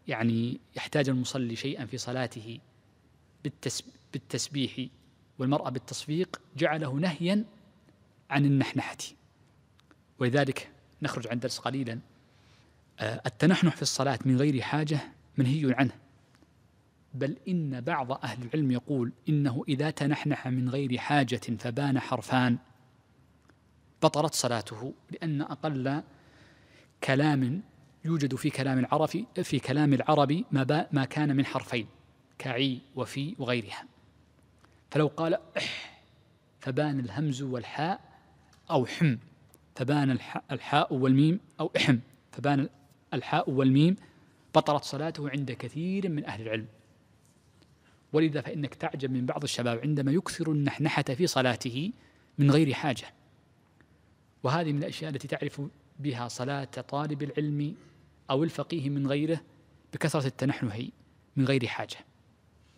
يعني يحتاج المصلي شيئا في صلاته بالتسبيح والمرأة بالتصفيق جعله نهيا عن النحنحة ولذلك نخرج عن درس قليلا آه، التنحنح في الصلاة من غير حاجة منهي عنه بل إن بعض أهل العلم يقول إنه إذا تنحنح من غير حاجة فبان حرفان بطلت صلاته لأن أقل كلام يوجد في كلام العرب في كلام العرب ما, ما كان من حرفين كعي وفي وغيرها فلو قال إح فبان الهمز والحاء أو حم فبان الحاء والميم أو إحم فبان الحاء والميم بطلت صلاته عند كثير من أهل العلم ولذا فإنك تعجب من بعض الشباب عندما يكثر النحنحة في صلاته من غير حاجة وهذه من الأشياء التي تعرف بها صلاة طالب العلم أو الفقيه من غيره بكثرة التنحنه من غير حاجة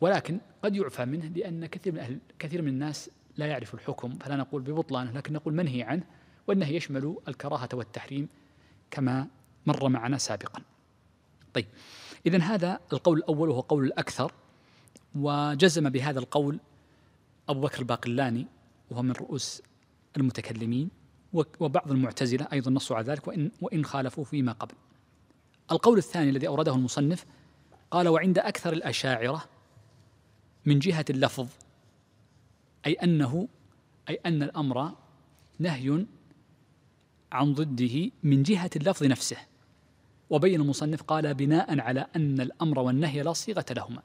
ولكن قد يعفى منه لأن كثير من أهل كثير من الناس لا يعرف الحكم فلا نقول ببطلانه لكن نقول منهي عنه والنهي يشمل الكراهة والتحريم كما مر معنا سابقا طيب إذا هذا القول الأول وهو قول الأكثر وجزم بهذا القول أبو بكر الباقلاني وهو من رؤوس المتكلمين وبعض المعتزلة أيضا نصوا على ذلك وإن, وإن خالفوا فيما قبل القول الثاني الذي أورده المصنف قال وعند أكثر الأشاعرة من جهة اللفظ أي أنه أي أن الأمر نهي عن ضده من جهة اللفظ نفسه وبين المصنف قال بناء على أن الأمر والنهي لا صيغة لهما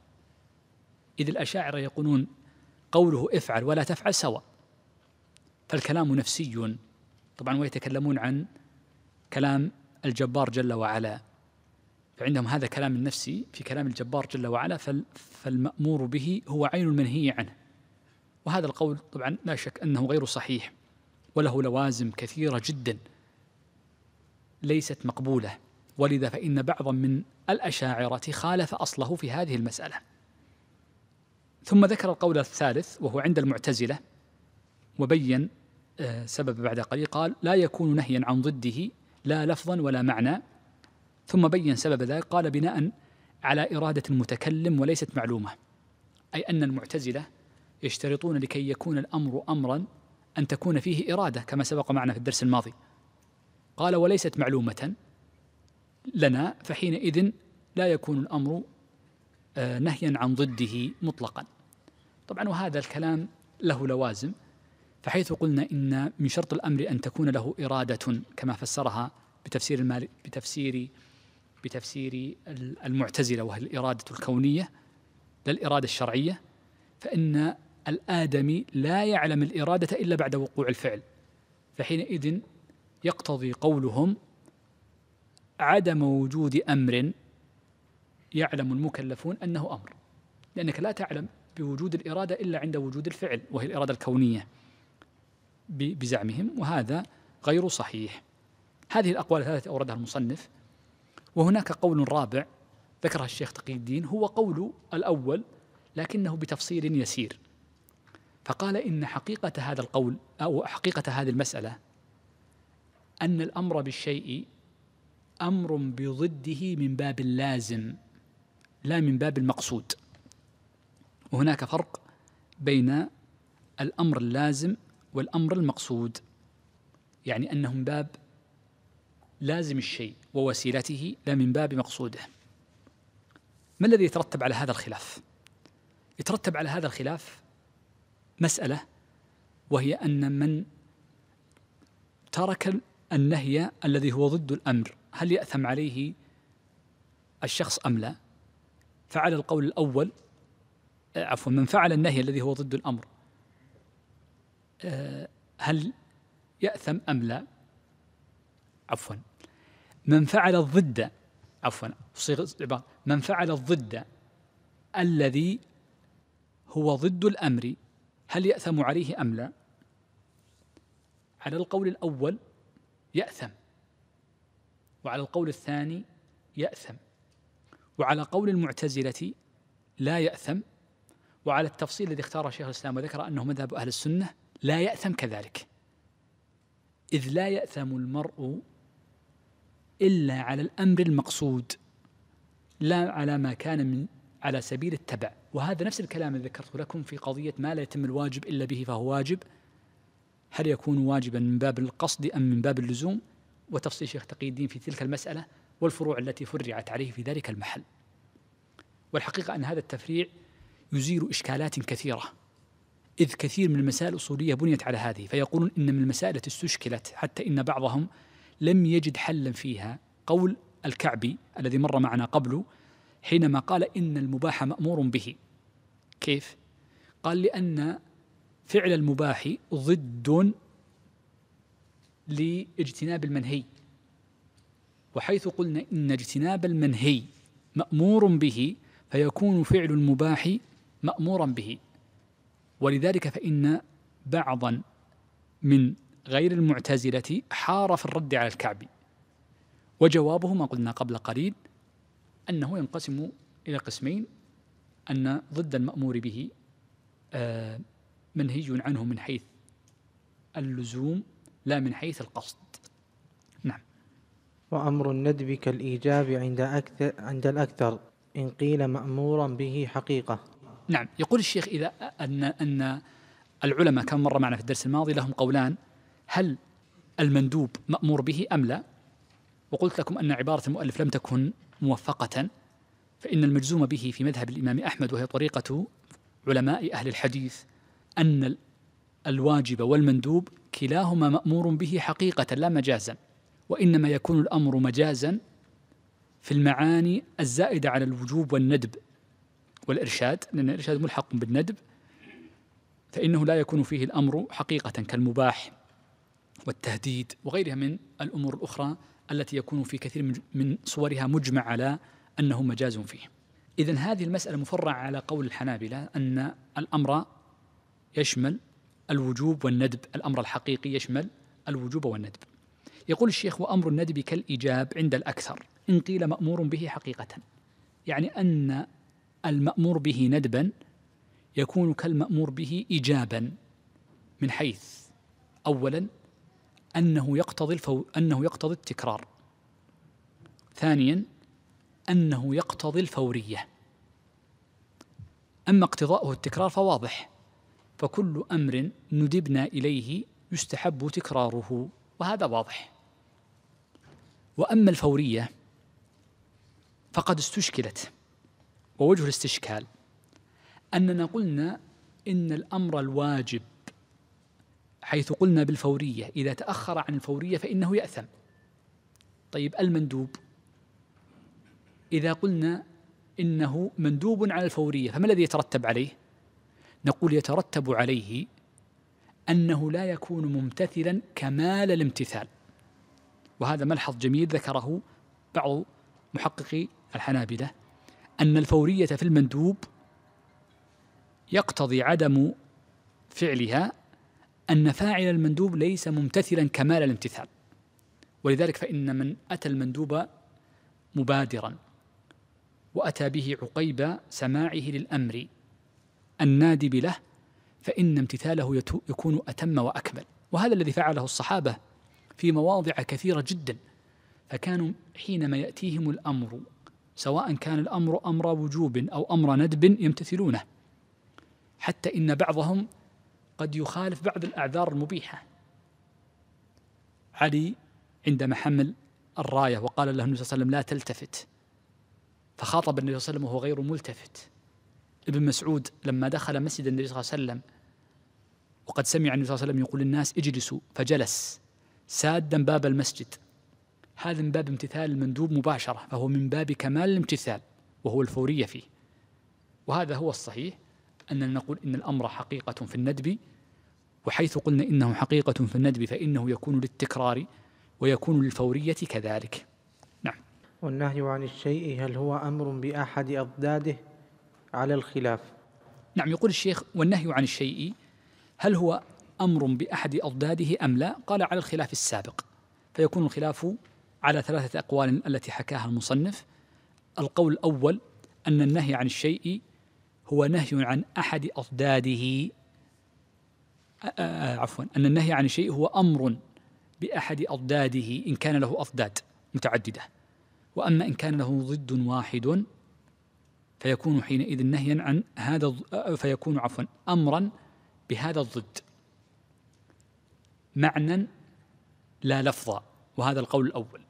إذ الأشاعرة يقولون قوله افعل ولا تفعل سواء فالكلام نفسي طبعا ويتكلمون عن كلام الجبار جل وعلا فعندهم هذا كلام النفسي في كلام الجبار جل وعلا فالمأمور به هو عين المنهي عنه وهذا القول طبعا لا شك أنه غير صحيح وله لوازم كثيرة جدا ليست مقبولة ولذا فإن بعضا من الأشاعرة خالف أصله في هذه المسألة ثم ذكر القول الثالث وهو عند المعتزلة وبين آه، سبب بعد قليل قال لا يكون نهيا عن ضده لا لفظا ولا معنى ثم بين سبب ذلك قال بناء على إرادة المتكلم وليست معلومة أي أن المعتزلة يشترطون لكي يكون الأمر أمرا أن تكون فيه إرادة كما سبق معنا في الدرس الماضي قال وليست معلومة لنا فحينئذ لا يكون الأمر آه، نهيا عن ضده مطلقا طبعا وهذا الكلام له لوازم فحيث قلنا إن من شرط الأمر أن تكون له إرادة كما فسرها بتفسير المال بتفسير بتفسير المعتزلة وهي الإرادة الكونية للإرادة الشرعية فإن الآدمي لا يعلم الإرادة إلا بعد وقوع الفعل فحينئذ يقتضي قولهم عدم وجود أمر يعلم المكلفون أنه أمر لأنك لا تعلم بوجود الإرادة إلا عند وجود الفعل وهي الإرادة الكونية بزعمهم وهذا غير صحيح هذه الأقوال الثلاثة أوردها المصنف وهناك قول رابع ذكره الشيخ تقي الدين هو قول الأول لكنه بتفصيل يسير فقال إن حقيقة هذا القول أو حقيقة هذه المسألة أن الأمر بالشيء أمر بضده من باب اللازم لا من باب المقصود وهناك فرق بين الأمر اللازم والأمر المقصود يعني أنهم باب لازم الشيء ووسيلته لا من باب مقصوده ما الذي يترتب على هذا الخلاف يترتب على هذا الخلاف مسألة وهي أن من ترك النهي الذي هو ضد الأمر هل يأثم عليه الشخص أم لا فعل القول الأول آه، عفوا من فعل النهي الذي هو ضد الأمر آه، هل يأثم أم لا عفوا من فعل الضد عفوا صيغ العبارة من فعل الضد الذي هو ضد الأمر هل يأثم عليه أم لا؟ على القول الأول يأثم وعلى القول الثاني يأثم وعلى قول المعتزلة لا يأثم وعلى التفصيل الذي اختاره شيخ الإسلام وذكر أنه مذهب أهل السنة لا يأثم كذلك إذ لا يأثم المرء إلا على الأمر المقصود لا على ما كان من على سبيل التبع وهذا نفس الكلام اللي ذكرته لكم في قضية ما لا يتم الواجب إلا به فهو واجب هل يكون واجبا من باب القصد أم من باب اللزوم وتفصيل شيخ تقي الدين في تلك المسألة والفروع التي فرعت عليه في ذلك المحل والحقيقة أن هذا التفريع يزيل إشكالات كثيرة إذ كثير من المسائل الأصولية بنيت على هذه فيقولون إن من المسائل التي استشكلت حتى إن بعضهم لم يجد حلا فيها قول الكعبي الذي مر معنا قبله حينما قال إن المباح مأمور به كيف؟ قال لأن فعل المباح ضد لاجتناب المنهي وحيث قلنا إن اجتناب المنهي مأمور به فيكون فعل المباح مأمورا به ولذلك فإن بعضا من غير المعتزلة حار في الرد على الكعبي وجوابه ما قلنا قبل قليل أنه ينقسم إلى قسمين أن ضد المأمور به آه، منهي عنه من حيث اللزوم لا من حيث القصد نعم وأمر الندب كالإيجاب عند أكثر عند الأكثر إن قيل مأمورا به حقيقة نعم يقول الشيخ إذا أن أن العلماء كما مر معنا في الدرس الماضي لهم قولان هل المندوب مأمور به أم لا وقلت لكم أن عبارة المؤلف لم تكن موفقة فإن المجزوم به في مذهب الإمام أحمد وهي طريقة علماء أهل الحديث أن الواجب والمندوب كلاهما مأمور به حقيقة لا مجازا وإنما يكون الأمر مجازا في المعاني الزائدة على الوجوب والندب والإرشاد لأن الإرشاد ملحق بالندب فإنه لا يكون فيه الأمر حقيقة كالمباح والتهديد وغيرها من الامور الاخرى التي يكون في كثير من صورها مجمع على انه مجاز فيه. اذا هذه المساله مفرعه على قول الحنابله ان الامر يشمل الوجوب والندب، الامر الحقيقي يشمل الوجوب والندب. يقول الشيخ وامر الندب كالايجاب عند الاكثر ان قيل مامور به حقيقه. يعني ان المامور به ندبا يكون كالمامور به ايجابا من حيث اولا أنه يقتضي الفو أنه يقتضي التكرار ثانيا أنه يقتضي الفورية أما اقتضاؤه التكرار فواضح فكل أمر ندبنا إليه يستحب تكراره وهذا واضح وأما الفورية فقد استشكلت ووجه الاستشكال أننا قلنا إن الأمر الواجب حيث قلنا بالفورية إذا تأخر عن الفورية فإنه يأثم طيب المندوب إذا قلنا إنه مندوب على الفورية فما الذي يترتب عليه؟ نقول يترتب عليه أنه لا يكون ممتثلا كمال الامتثال وهذا ملحظ جميل ذكره بعض محققي الحنابلة أن الفورية في المندوب يقتضي عدم فعلها أن فاعل المندوب ليس ممتثلا كمال الامتثال ولذلك فإن من أتى المندوب مبادرا وأتى به عقيب سماعه للأمر النادب له فإن امتثاله يكون أتم وأكمل وهذا الذي فعله الصحابة في مواضع كثيرة جدا فكانوا حينما يأتيهم الأمر سواء كان الأمر أمر وجوب أو أمر ندب يمتثلونه حتى إن بعضهم قد يخالف بعض الأعذار المبيحة علي عندما حمل الراية وقال له النبي صلى الله عليه وسلم لا تلتفت فخاطب النبي صلى الله عليه وسلم وهو غير ملتفت ابن مسعود لما دخل مسجد النبي صلى الله عليه وسلم وقد سمع النبي صلى الله عليه وسلم يقول للناس اجلسوا فجلس سادا باب المسجد هذا من باب امتثال المندوب مباشرة فهو من باب كمال الامتثال وهو الفورية فيه وهذا هو الصحيح أننا نقول إن الأمر حقيقة في الندب وحيث قلنا إنه حقيقة في الندب فإنه يكون للتكرار ويكون للفورية كذلك نعم والنهي عن الشيء هل هو أمر بأحد أضداده على الخلاف نعم يقول الشيخ والنهي عن الشيء هل هو أمر بأحد أضداده أم لا قال على الخلاف السابق فيكون الخلاف على ثلاثة أقوال التي حكاها المصنف القول الأول أن النهي عن الشيء هو نهي عن أحد أضداده عفوا أن النهي عن شيء هو أمر بأحد أضداده إن كان له أضداد متعددة وأما إن كان له ضد واحد فيكون حينئذ نهيا عن هذا فيكون عفوا أمرا بهذا الضد معنى لا لفظا وهذا القول الأول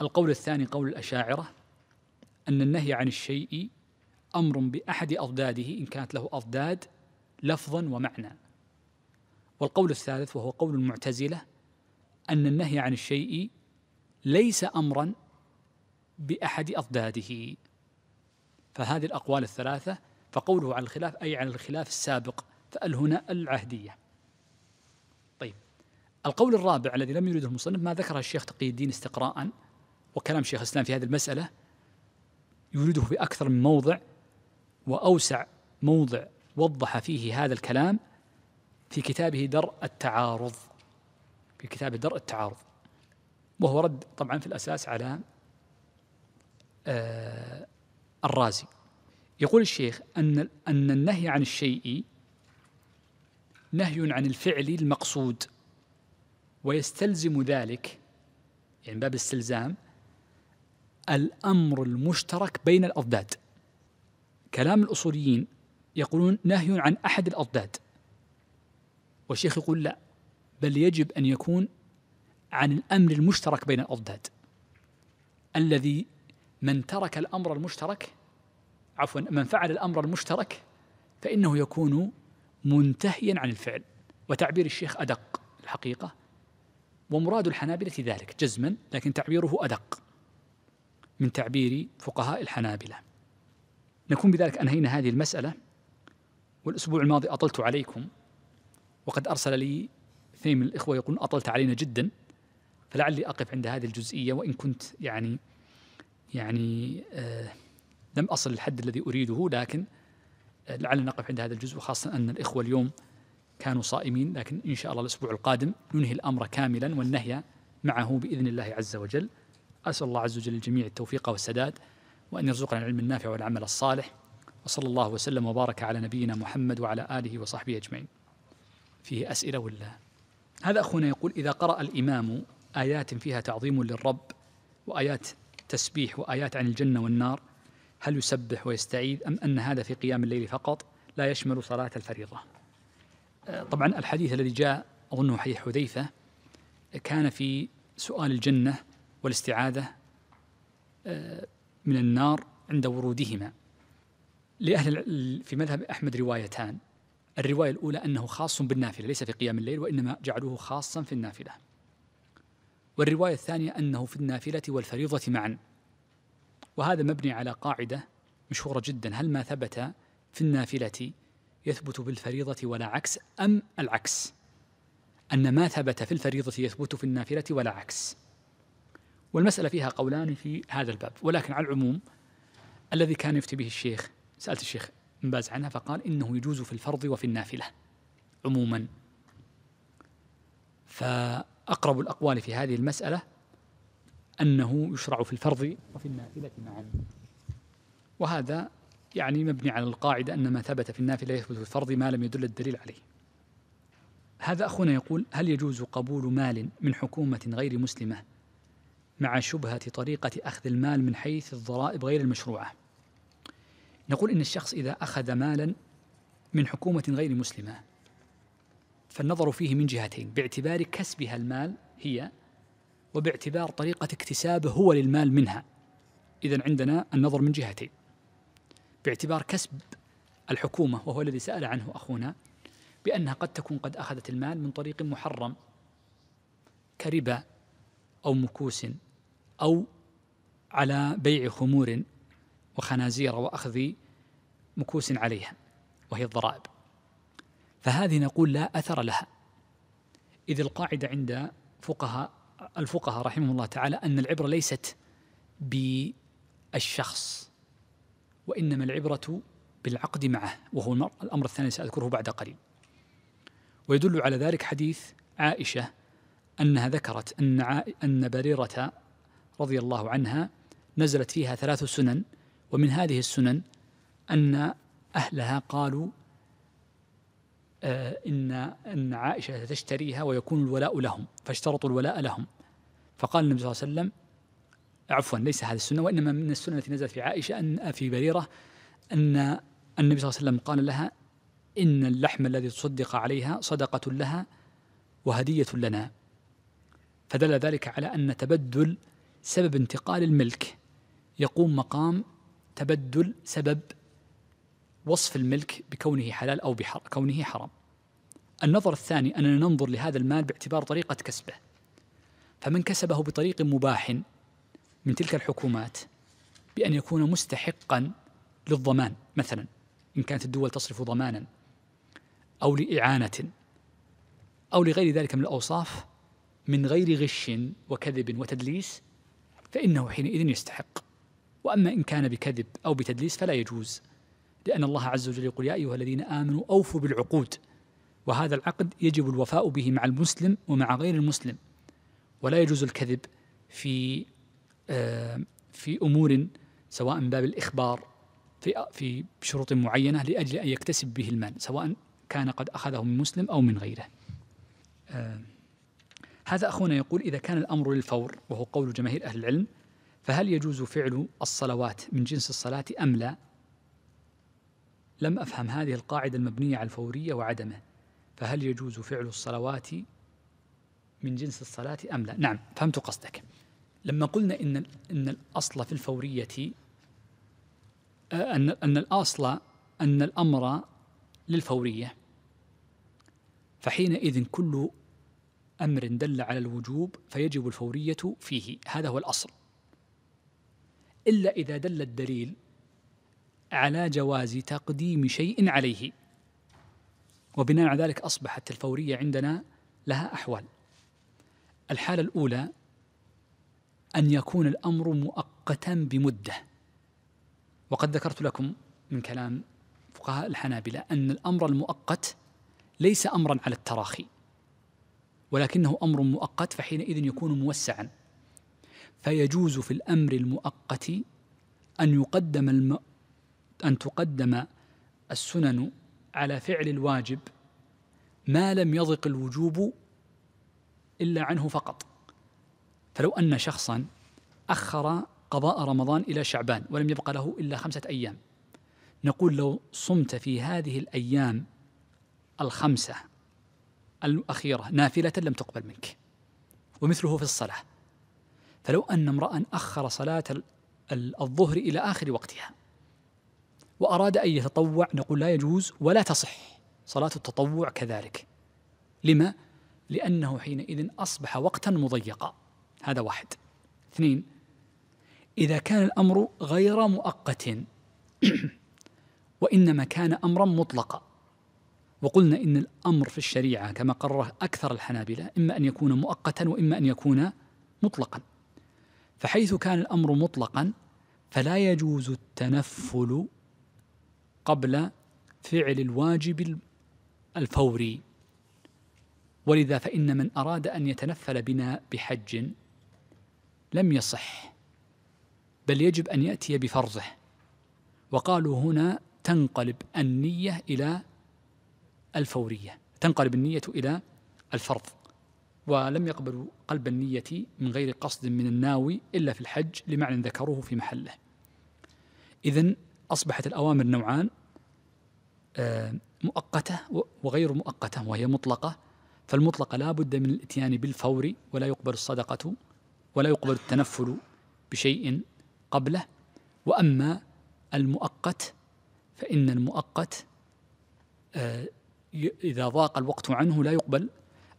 القول الثاني قول الأشاعرة أن النهي عن الشيء أمر بأحد أضداده إن كانت له أضداد لفظا ومعنى والقول الثالث وهو قول المعتزله ان النهي عن الشيء ليس امرا باحد اضداده فهذه الاقوال الثلاثه فقوله على الخلاف اي على الخلاف السابق فال هنا العهديه طيب القول الرابع الذي لم يريده المصنف ما ذكره الشيخ تقي الدين استقراء وكلام شيخ الاسلام في هذه المساله يريده في اكثر من موضع واوسع موضع وضح فيه هذا الكلام في كتابه درء التعارض في كتابه درء التعارض وهو رد طبعا في الأساس على آه الرازي يقول الشيخ أن أن النهي عن الشيء نهي عن الفعل المقصود ويستلزم ذلك يعني باب استلزام الأمر المشترك بين الأضداد كلام الأصوليين يقولون نهي عن أحد الأضداد والشيخ يقول لا بل يجب أن يكون عن الأمر المشترك بين الأضداد الذي من ترك الأمر المشترك عفوا من فعل الأمر المشترك فإنه يكون منتهيا عن الفعل وتعبير الشيخ أدق الحقيقة ومراد الحنابلة ذلك جزما لكن تعبيره أدق من تعبير فقهاء الحنابلة نكون بذلك أنهينا هذه المسألة والأسبوع الماضي أطلت عليكم وقد أرسل لي اثنين من الإخوة يقولون أطلت علينا جدا فلعلي أقف عند هذه الجزئية وإن كنت يعني يعني آه لم أصل الحد الذي أريده لكن آه، لعلنا نقف عند هذا الجزء وخاصة أن الإخوة اليوم كانوا صائمين لكن إن شاء الله الأسبوع القادم ننهي الأمر كاملا والنهي معه بإذن الله عز وجل أسأل الله عز وجل الجميع التوفيق والسداد وأن يرزقنا العلم النافع والعمل الصالح وصلى الله وسلم وبارك على نبينا محمد وعلى آله وصحبه أجمعين فيه أسئلة ولا هذا أخونا يقول إذا قرأ الإمام آيات فيها تعظيم للرب وآيات تسبيح وآيات عن الجنة والنار هل يسبح ويستعيذ أم أن هذا في قيام الليل فقط لا يشمل صلاة الفريضة طبعا الحديث الذي جاء أظنه حديث حذيفة كان في سؤال الجنة والاستعاذة آه، من النار عند ورودهما لأهل في مذهب أحمد روايتان الرواية الأولى أنه خاص بالنافلة ليس في قيام الليل وإنما جعلوه خاصا في النافلة والرواية الثانية أنه في النافلة والفريضة معا وهذا مبني على قاعدة مشهورة جدا هل ما ثبت في النافلة يثبت بالفريضة ولا عكس أم العكس أن ما ثبت في الفريضة يثبت في النافلة ولا عكس والمسألة فيها قولان في هذا الباب ولكن على العموم الذي كان يفتي به الشيخ سألت الشيخ باز عنها فقال إنه يجوز في الفرض وفي النافلة عموما فأقرب الأقوال في هذه المسألة أنه يشرع في الفرض وفي النافلة معا وهذا يعني مبني على القاعدة أن ما ثبت في النافلة يثبت في الفرض ما لم يدل الدليل عليه هذا أخونا يقول هل يجوز قبول مال من حكومة غير مسلمة مع شبهة طريقة أخذ المال من حيث الضرائب غير المشروعة نقول إن الشخص إذا أخذ مالا من حكومة غير مسلمة فالنظر فيه من جهتين باعتبار كسبها المال هي وباعتبار طريقة اكتسابه هو للمال منها إذا عندنا النظر من جهتين باعتبار كسب الحكومة وهو الذي سأل عنه أخونا بأنها قد تكون قد أخذت المال من طريق محرم كربا أو مكوس أو على بيع خمور وخنازير وأخذ مكوس عليها وهي الضرائب فهذه نقول لا أثر لها إذ القاعدة عند فقهاء الفقهاء رحمهم الله تعالى أن العبرة ليست بالشخص وإنما العبرة بالعقد معه وهو الأمر الثاني سأذكره بعد قليل ويدل على ذلك حديث عائشة أنها ذكرت أن أن بريرة رضي الله عنها نزلت فيها ثلاث سنن ومن هذه السنن أن أهلها قالوا آه، إن إن عائشة تشتريها ويكون الولاء لهم فاشترطوا الولاء لهم فقال النبي صلى الله عليه وسلم عفوا ليس هذه السنة وإنما من السنة التي نزلت في عائشة أن في بريرة أن النبي صلى الله عليه وسلم قال لها إن اللحم الذي تصدق عليها صدقة لها وهدية لنا فدل ذلك على أن تبدل سبب انتقال الملك يقوم مقام تبدل سبب وصف الملك بكونه حلال أو بكونه حرام النظر الثاني أننا ننظر لهذا المال باعتبار طريقة كسبه فمن كسبه بطريق مباح من تلك الحكومات بأن يكون مستحقا للضمان مثلا إن كانت الدول تصرف ضمانا أو لإعانة أو لغير ذلك من الأوصاف من غير غش وكذب وتدليس فإنه حينئذ يستحق وأما إن كان بكذب أو بتدليس فلا يجوز لأن الله عز وجل يقول يا أيها الذين آمنوا أوفوا بالعقود وهذا العقد يجب الوفاء به مع المسلم ومع غير المسلم ولا يجوز الكذب في في أمور سواء من باب الإخبار في في شروط معينة لأجل أن يكتسب به المال سواء كان قد أخذه من مسلم أو من غيره هذا أخونا يقول إذا كان الأمر للفور وهو قول جماهير أهل العلم فهل يجوز فعل الصلوات من جنس الصلاة أم لا؟ لم أفهم هذه القاعدة المبنية على الفورية وعدمه فهل يجوز فعل الصلوات من جنس الصلاة أم لا؟ نعم فهمت قصدك لما قلنا إن إن الأصل في الفورية أن أن الأصل أن الأمر للفورية فحينئذ كل أمر دل على الوجوب فيجب الفورية فيه هذا هو الأصل إلا إذا دل الدليل على جواز تقديم شيء عليه وبناء على ذلك أصبحت الفورية عندنا لها أحوال الحالة الأولى أن يكون الأمر مؤقتا بمدة وقد ذكرت لكم من كلام فقهاء الحنابلة أن الأمر المؤقت ليس أمرا على التراخي ولكنه أمر مؤقت فحينئذ يكون موسعا فيجوز في الأمر المؤقت أن يقدم الم... أن تقدم السنن على فعل الواجب ما لم يضق الوجوب إلا عنه فقط فلو أن شخصا أخر قضاء رمضان إلى شعبان ولم يبق له إلا خمسة أيام نقول لو صمت في هذه الأيام الخمسة الأخيرة نافلة لم تقبل منك ومثله في الصلاة فلو أن امرأ أخر صلاة الظهر إلى آخر وقتها وأراد أن يتطوع نقول لا يجوز ولا تصح صلاة التطوع كذلك لما؟ لأنه حينئذ أصبح وقتا مضيقا هذا واحد اثنين إذا كان الأمر غير مؤقت وإنما كان أمرا مطلقا وقلنا إن الأمر في الشريعة كما قرره أكثر الحنابلة إما أن يكون مؤقتا وإما أن يكون مطلقا فحيث كان الامر مطلقا فلا يجوز التنفل قبل فعل الواجب الفوري ولذا فإن من أراد أن يتنفل بنا بحج لم يصح بل يجب أن يأتي بفرضه وقالوا هنا تنقلب النية إلى الفورية تنقلب النية إلى الفرض ولم يقبلوا قلب النية من غير قصد من الناوي إلا في الحج لمعنى ذكروه في محله إذا أصبحت الأوامر نوعان آه، مؤقتة وغير مؤقتة وهي مطلقة فالمطلقة لا بد من الإتيان بالفور ولا يقبل الصدقة ولا يقبل التنفل بشيء قبله وأما المؤقت فإن المؤقت آه، إذا ضاق الوقت عنه لا يقبل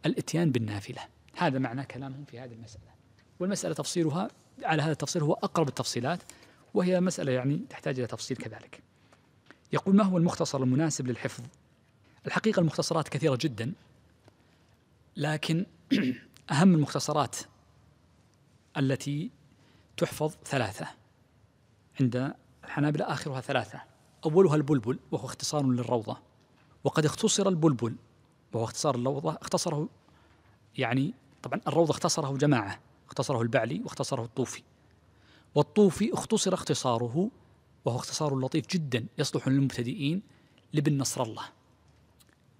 الاتيان بالنافله هذا معنى كلامهم في هذه المساله والمساله تفصيلها على هذا التفصيل هو اقرب التفصيلات وهي مساله يعني تحتاج الى تفصيل كذلك يقول ما هو المختصر المناسب للحفظ الحقيقه المختصرات كثيره جدا لكن اهم المختصرات التي تحفظ ثلاثه عند الحنابلة آخرها ثلاثة أولها البلبل وهو اختصار للروضة وقد اختصر البلبل وهو اختصار الروضة اختصره يعني طبعا الروضة اختصره جماعة اختصره البعلي واختصره الطوفي والطوفي اختصر اختصاره وهو اختصار لطيف جدا يصلح للمبتدئين لابن نصر الله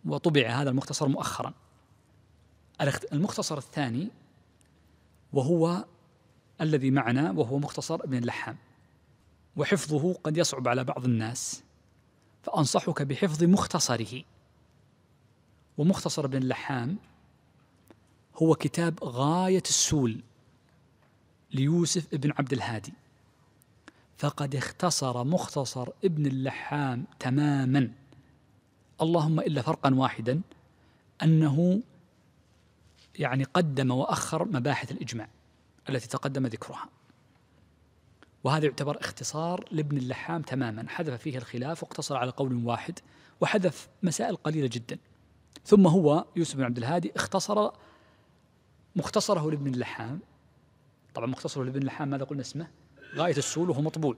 وطبع هذا المختصر مؤخرا المختصر الثاني وهو الذي معنا وهو مختصر ابن اللحام وحفظه قد يصعب على بعض الناس فأنصحك بحفظ مختصره ومختصر ابن اللحام هو كتاب غاية السول ليوسف ابن عبد الهادي فقد اختصر مختصر ابن اللحام تماما اللهم إلا فرقا واحدا أنه يعني قدم وأخر مباحث الإجماع التي تقدم ذكرها وهذا يعتبر اختصار لابن اللحام تماما حذف فيه الخلاف واقتصر على قول واحد وحذف مسائل قليلة جدا ثم هو يوسف بن عبد الهادي اختصر مختصره لابن اللحام طبعا مختصره لابن اللحام ماذا قلنا اسمه غاية السول وهو مطبوع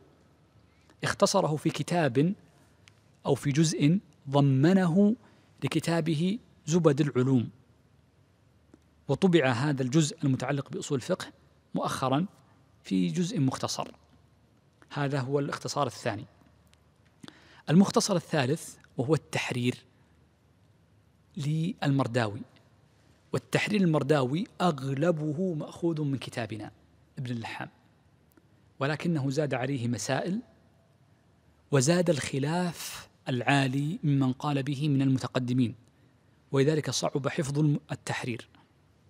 اختصره في كتاب أو في جزء ضمنه لكتابه زبد العلوم وطبع هذا الجزء المتعلق بأصول الفقه مؤخرا في جزء مختصر هذا هو الاختصار الثاني المختصر الثالث وهو التحرير للمرداوي والتحرير المرداوي أغلبه مأخوذ من كتابنا ابن اللحام ولكنه زاد عليه مسائل وزاد الخلاف العالي ممن قال به من المتقدمين ولذلك صعب حفظ التحرير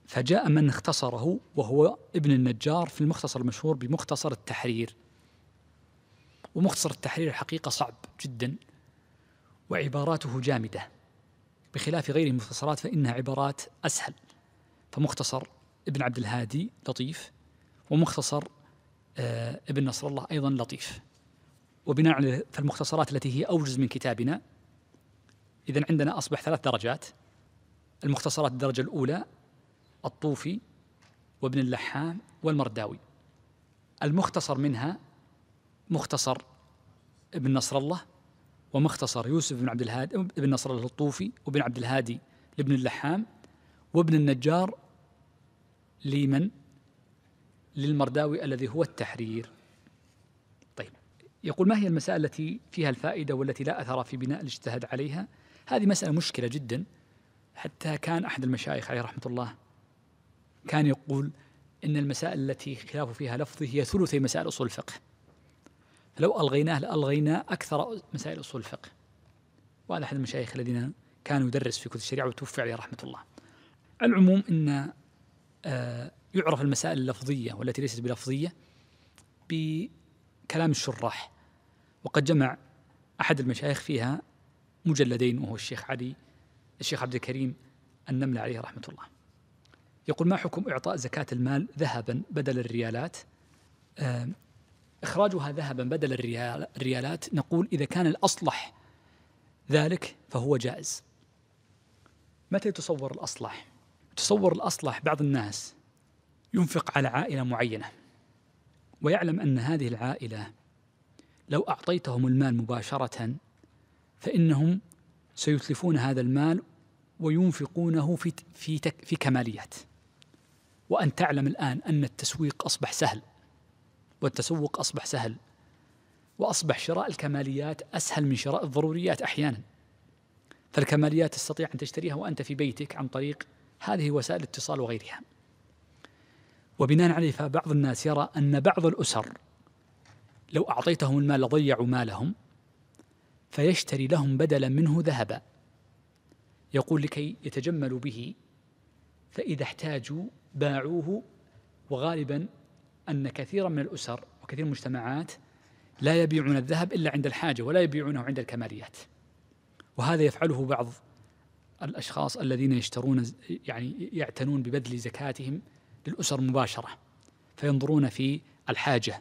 فجاء من اختصره وهو ابن النجار في المختصر المشهور بمختصر التحرير ومختصر التحرير الحقيقة صعب جدا وعباراته جامدة بخلاف غيره من المختصرات فإنها عبارات أسهل فمختصر ابن عبد الهادي لطيف ومختصر آه، ابن نصر الله أيضا لطيف وبناء على فالمختصرات التي هي أوجز من كتابنا إذا عندنا أصبح ثلاث درجات المختصرات الدرجة الأولى الطوفي وابن اللحام والمرداوي المختصر منها مختصر ابن نصر الله ومختصر يوسف بن عبد الهادي ابن نصر الطوفي وابن عبد الهادي لابن اللحام وابن النجار لمن للمرداوي الذي هو التحرير طيب يقول ما هي المسائل التي فيها الفائدة والتي لا أثر في بناء الاجتهاد عليها هذه مسألة مشكلة جدا حتى كان أحد المشايخ عليه رحمة الله كان يقول إن المسائل التي خلاف فيها لفظه هي ثلثي مسائل أصول الفقه فلو ألغيناه لألغينا أكثر مسائل أصول الفقه وهذا أحد المشايخ الذين كان يدرس في كتب الشريعة وتوفي عليه رحمة الله العموم أن آه، يعرف المسائل اللفظية والتي ليست بلفظية بكلام الشراح وقد جمع أحد المشايخ فيها مجلدين وهو الشيخ علي الشيخ عبد الكريم النملة عليه رحمة الله يقول ما حكم إعطاء زكاة المال ذهبا بدل الريالات آه، إخراجها ذهبا بدل الريالات نقول إذا كان الأصلح ذلك فهو جائز متى يتصور الأصلح؟ تصور الأصلح بعض الناس ينفق على عائلة معينة ويعلم أن هذه العائلة لو أعطيتهم المال مباشرة فإنهم سيتلفون هذا المال وينفقونه في في في كماليات وأن تعلم الآن أن التسويق أصبح سهل والتسوق أصبح سهل وأصبح شراء الكماليات أسهل من شراء الضروريات أحيانا فالكماليات تستطيع أن تشتريها وأنت في بيتك عن طريق هذه وسائل الاتصال وغيرها وبناء عليه فبعض الناس يرى أن بعض الأسر لو أعطيتهم المال لضيعوا مالهم فيشتري لهم بدلا منه ذهبا يقول لكي يتجملوا به فإذا احتاجوا باعوه وغالبا أن كثيرا من الأسر وكثير من المجتمعات لا يبيعون الذهب إلا عند الحاجة ولا يبيعونه عند الكماليات وهذا يفعله بعض الأشخاص الذين يشترون يعني يعتنون ببذل زكاتهم للأسر مباشرة فينظرون في الحاجة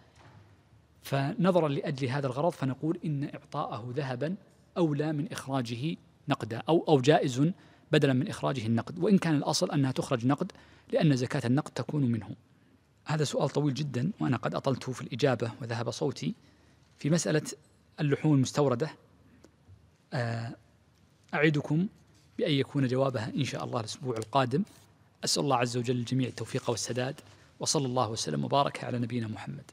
فنظرا لأجل هذا الغرض فنقول إن إعطاءه ذهبا أولى من إخراجه نقدا أو أو جائز بدلا من إخراجه النقد وإن كان الأصل أنها تخرج نقد لأن زكاة النقد تكون منه هذا سؤال طويل جدا وأنا قد أطلته في الإجابة وذهب صوتي في مسألة اللحوم المستوردة آه، أعدكم بأن يكون جوابها إن شاء الله الأسبوع القادم أسأل الله عز وجل الجميع التوفيق والسداد وصلى الله وسلم وبارك على نبينا محمد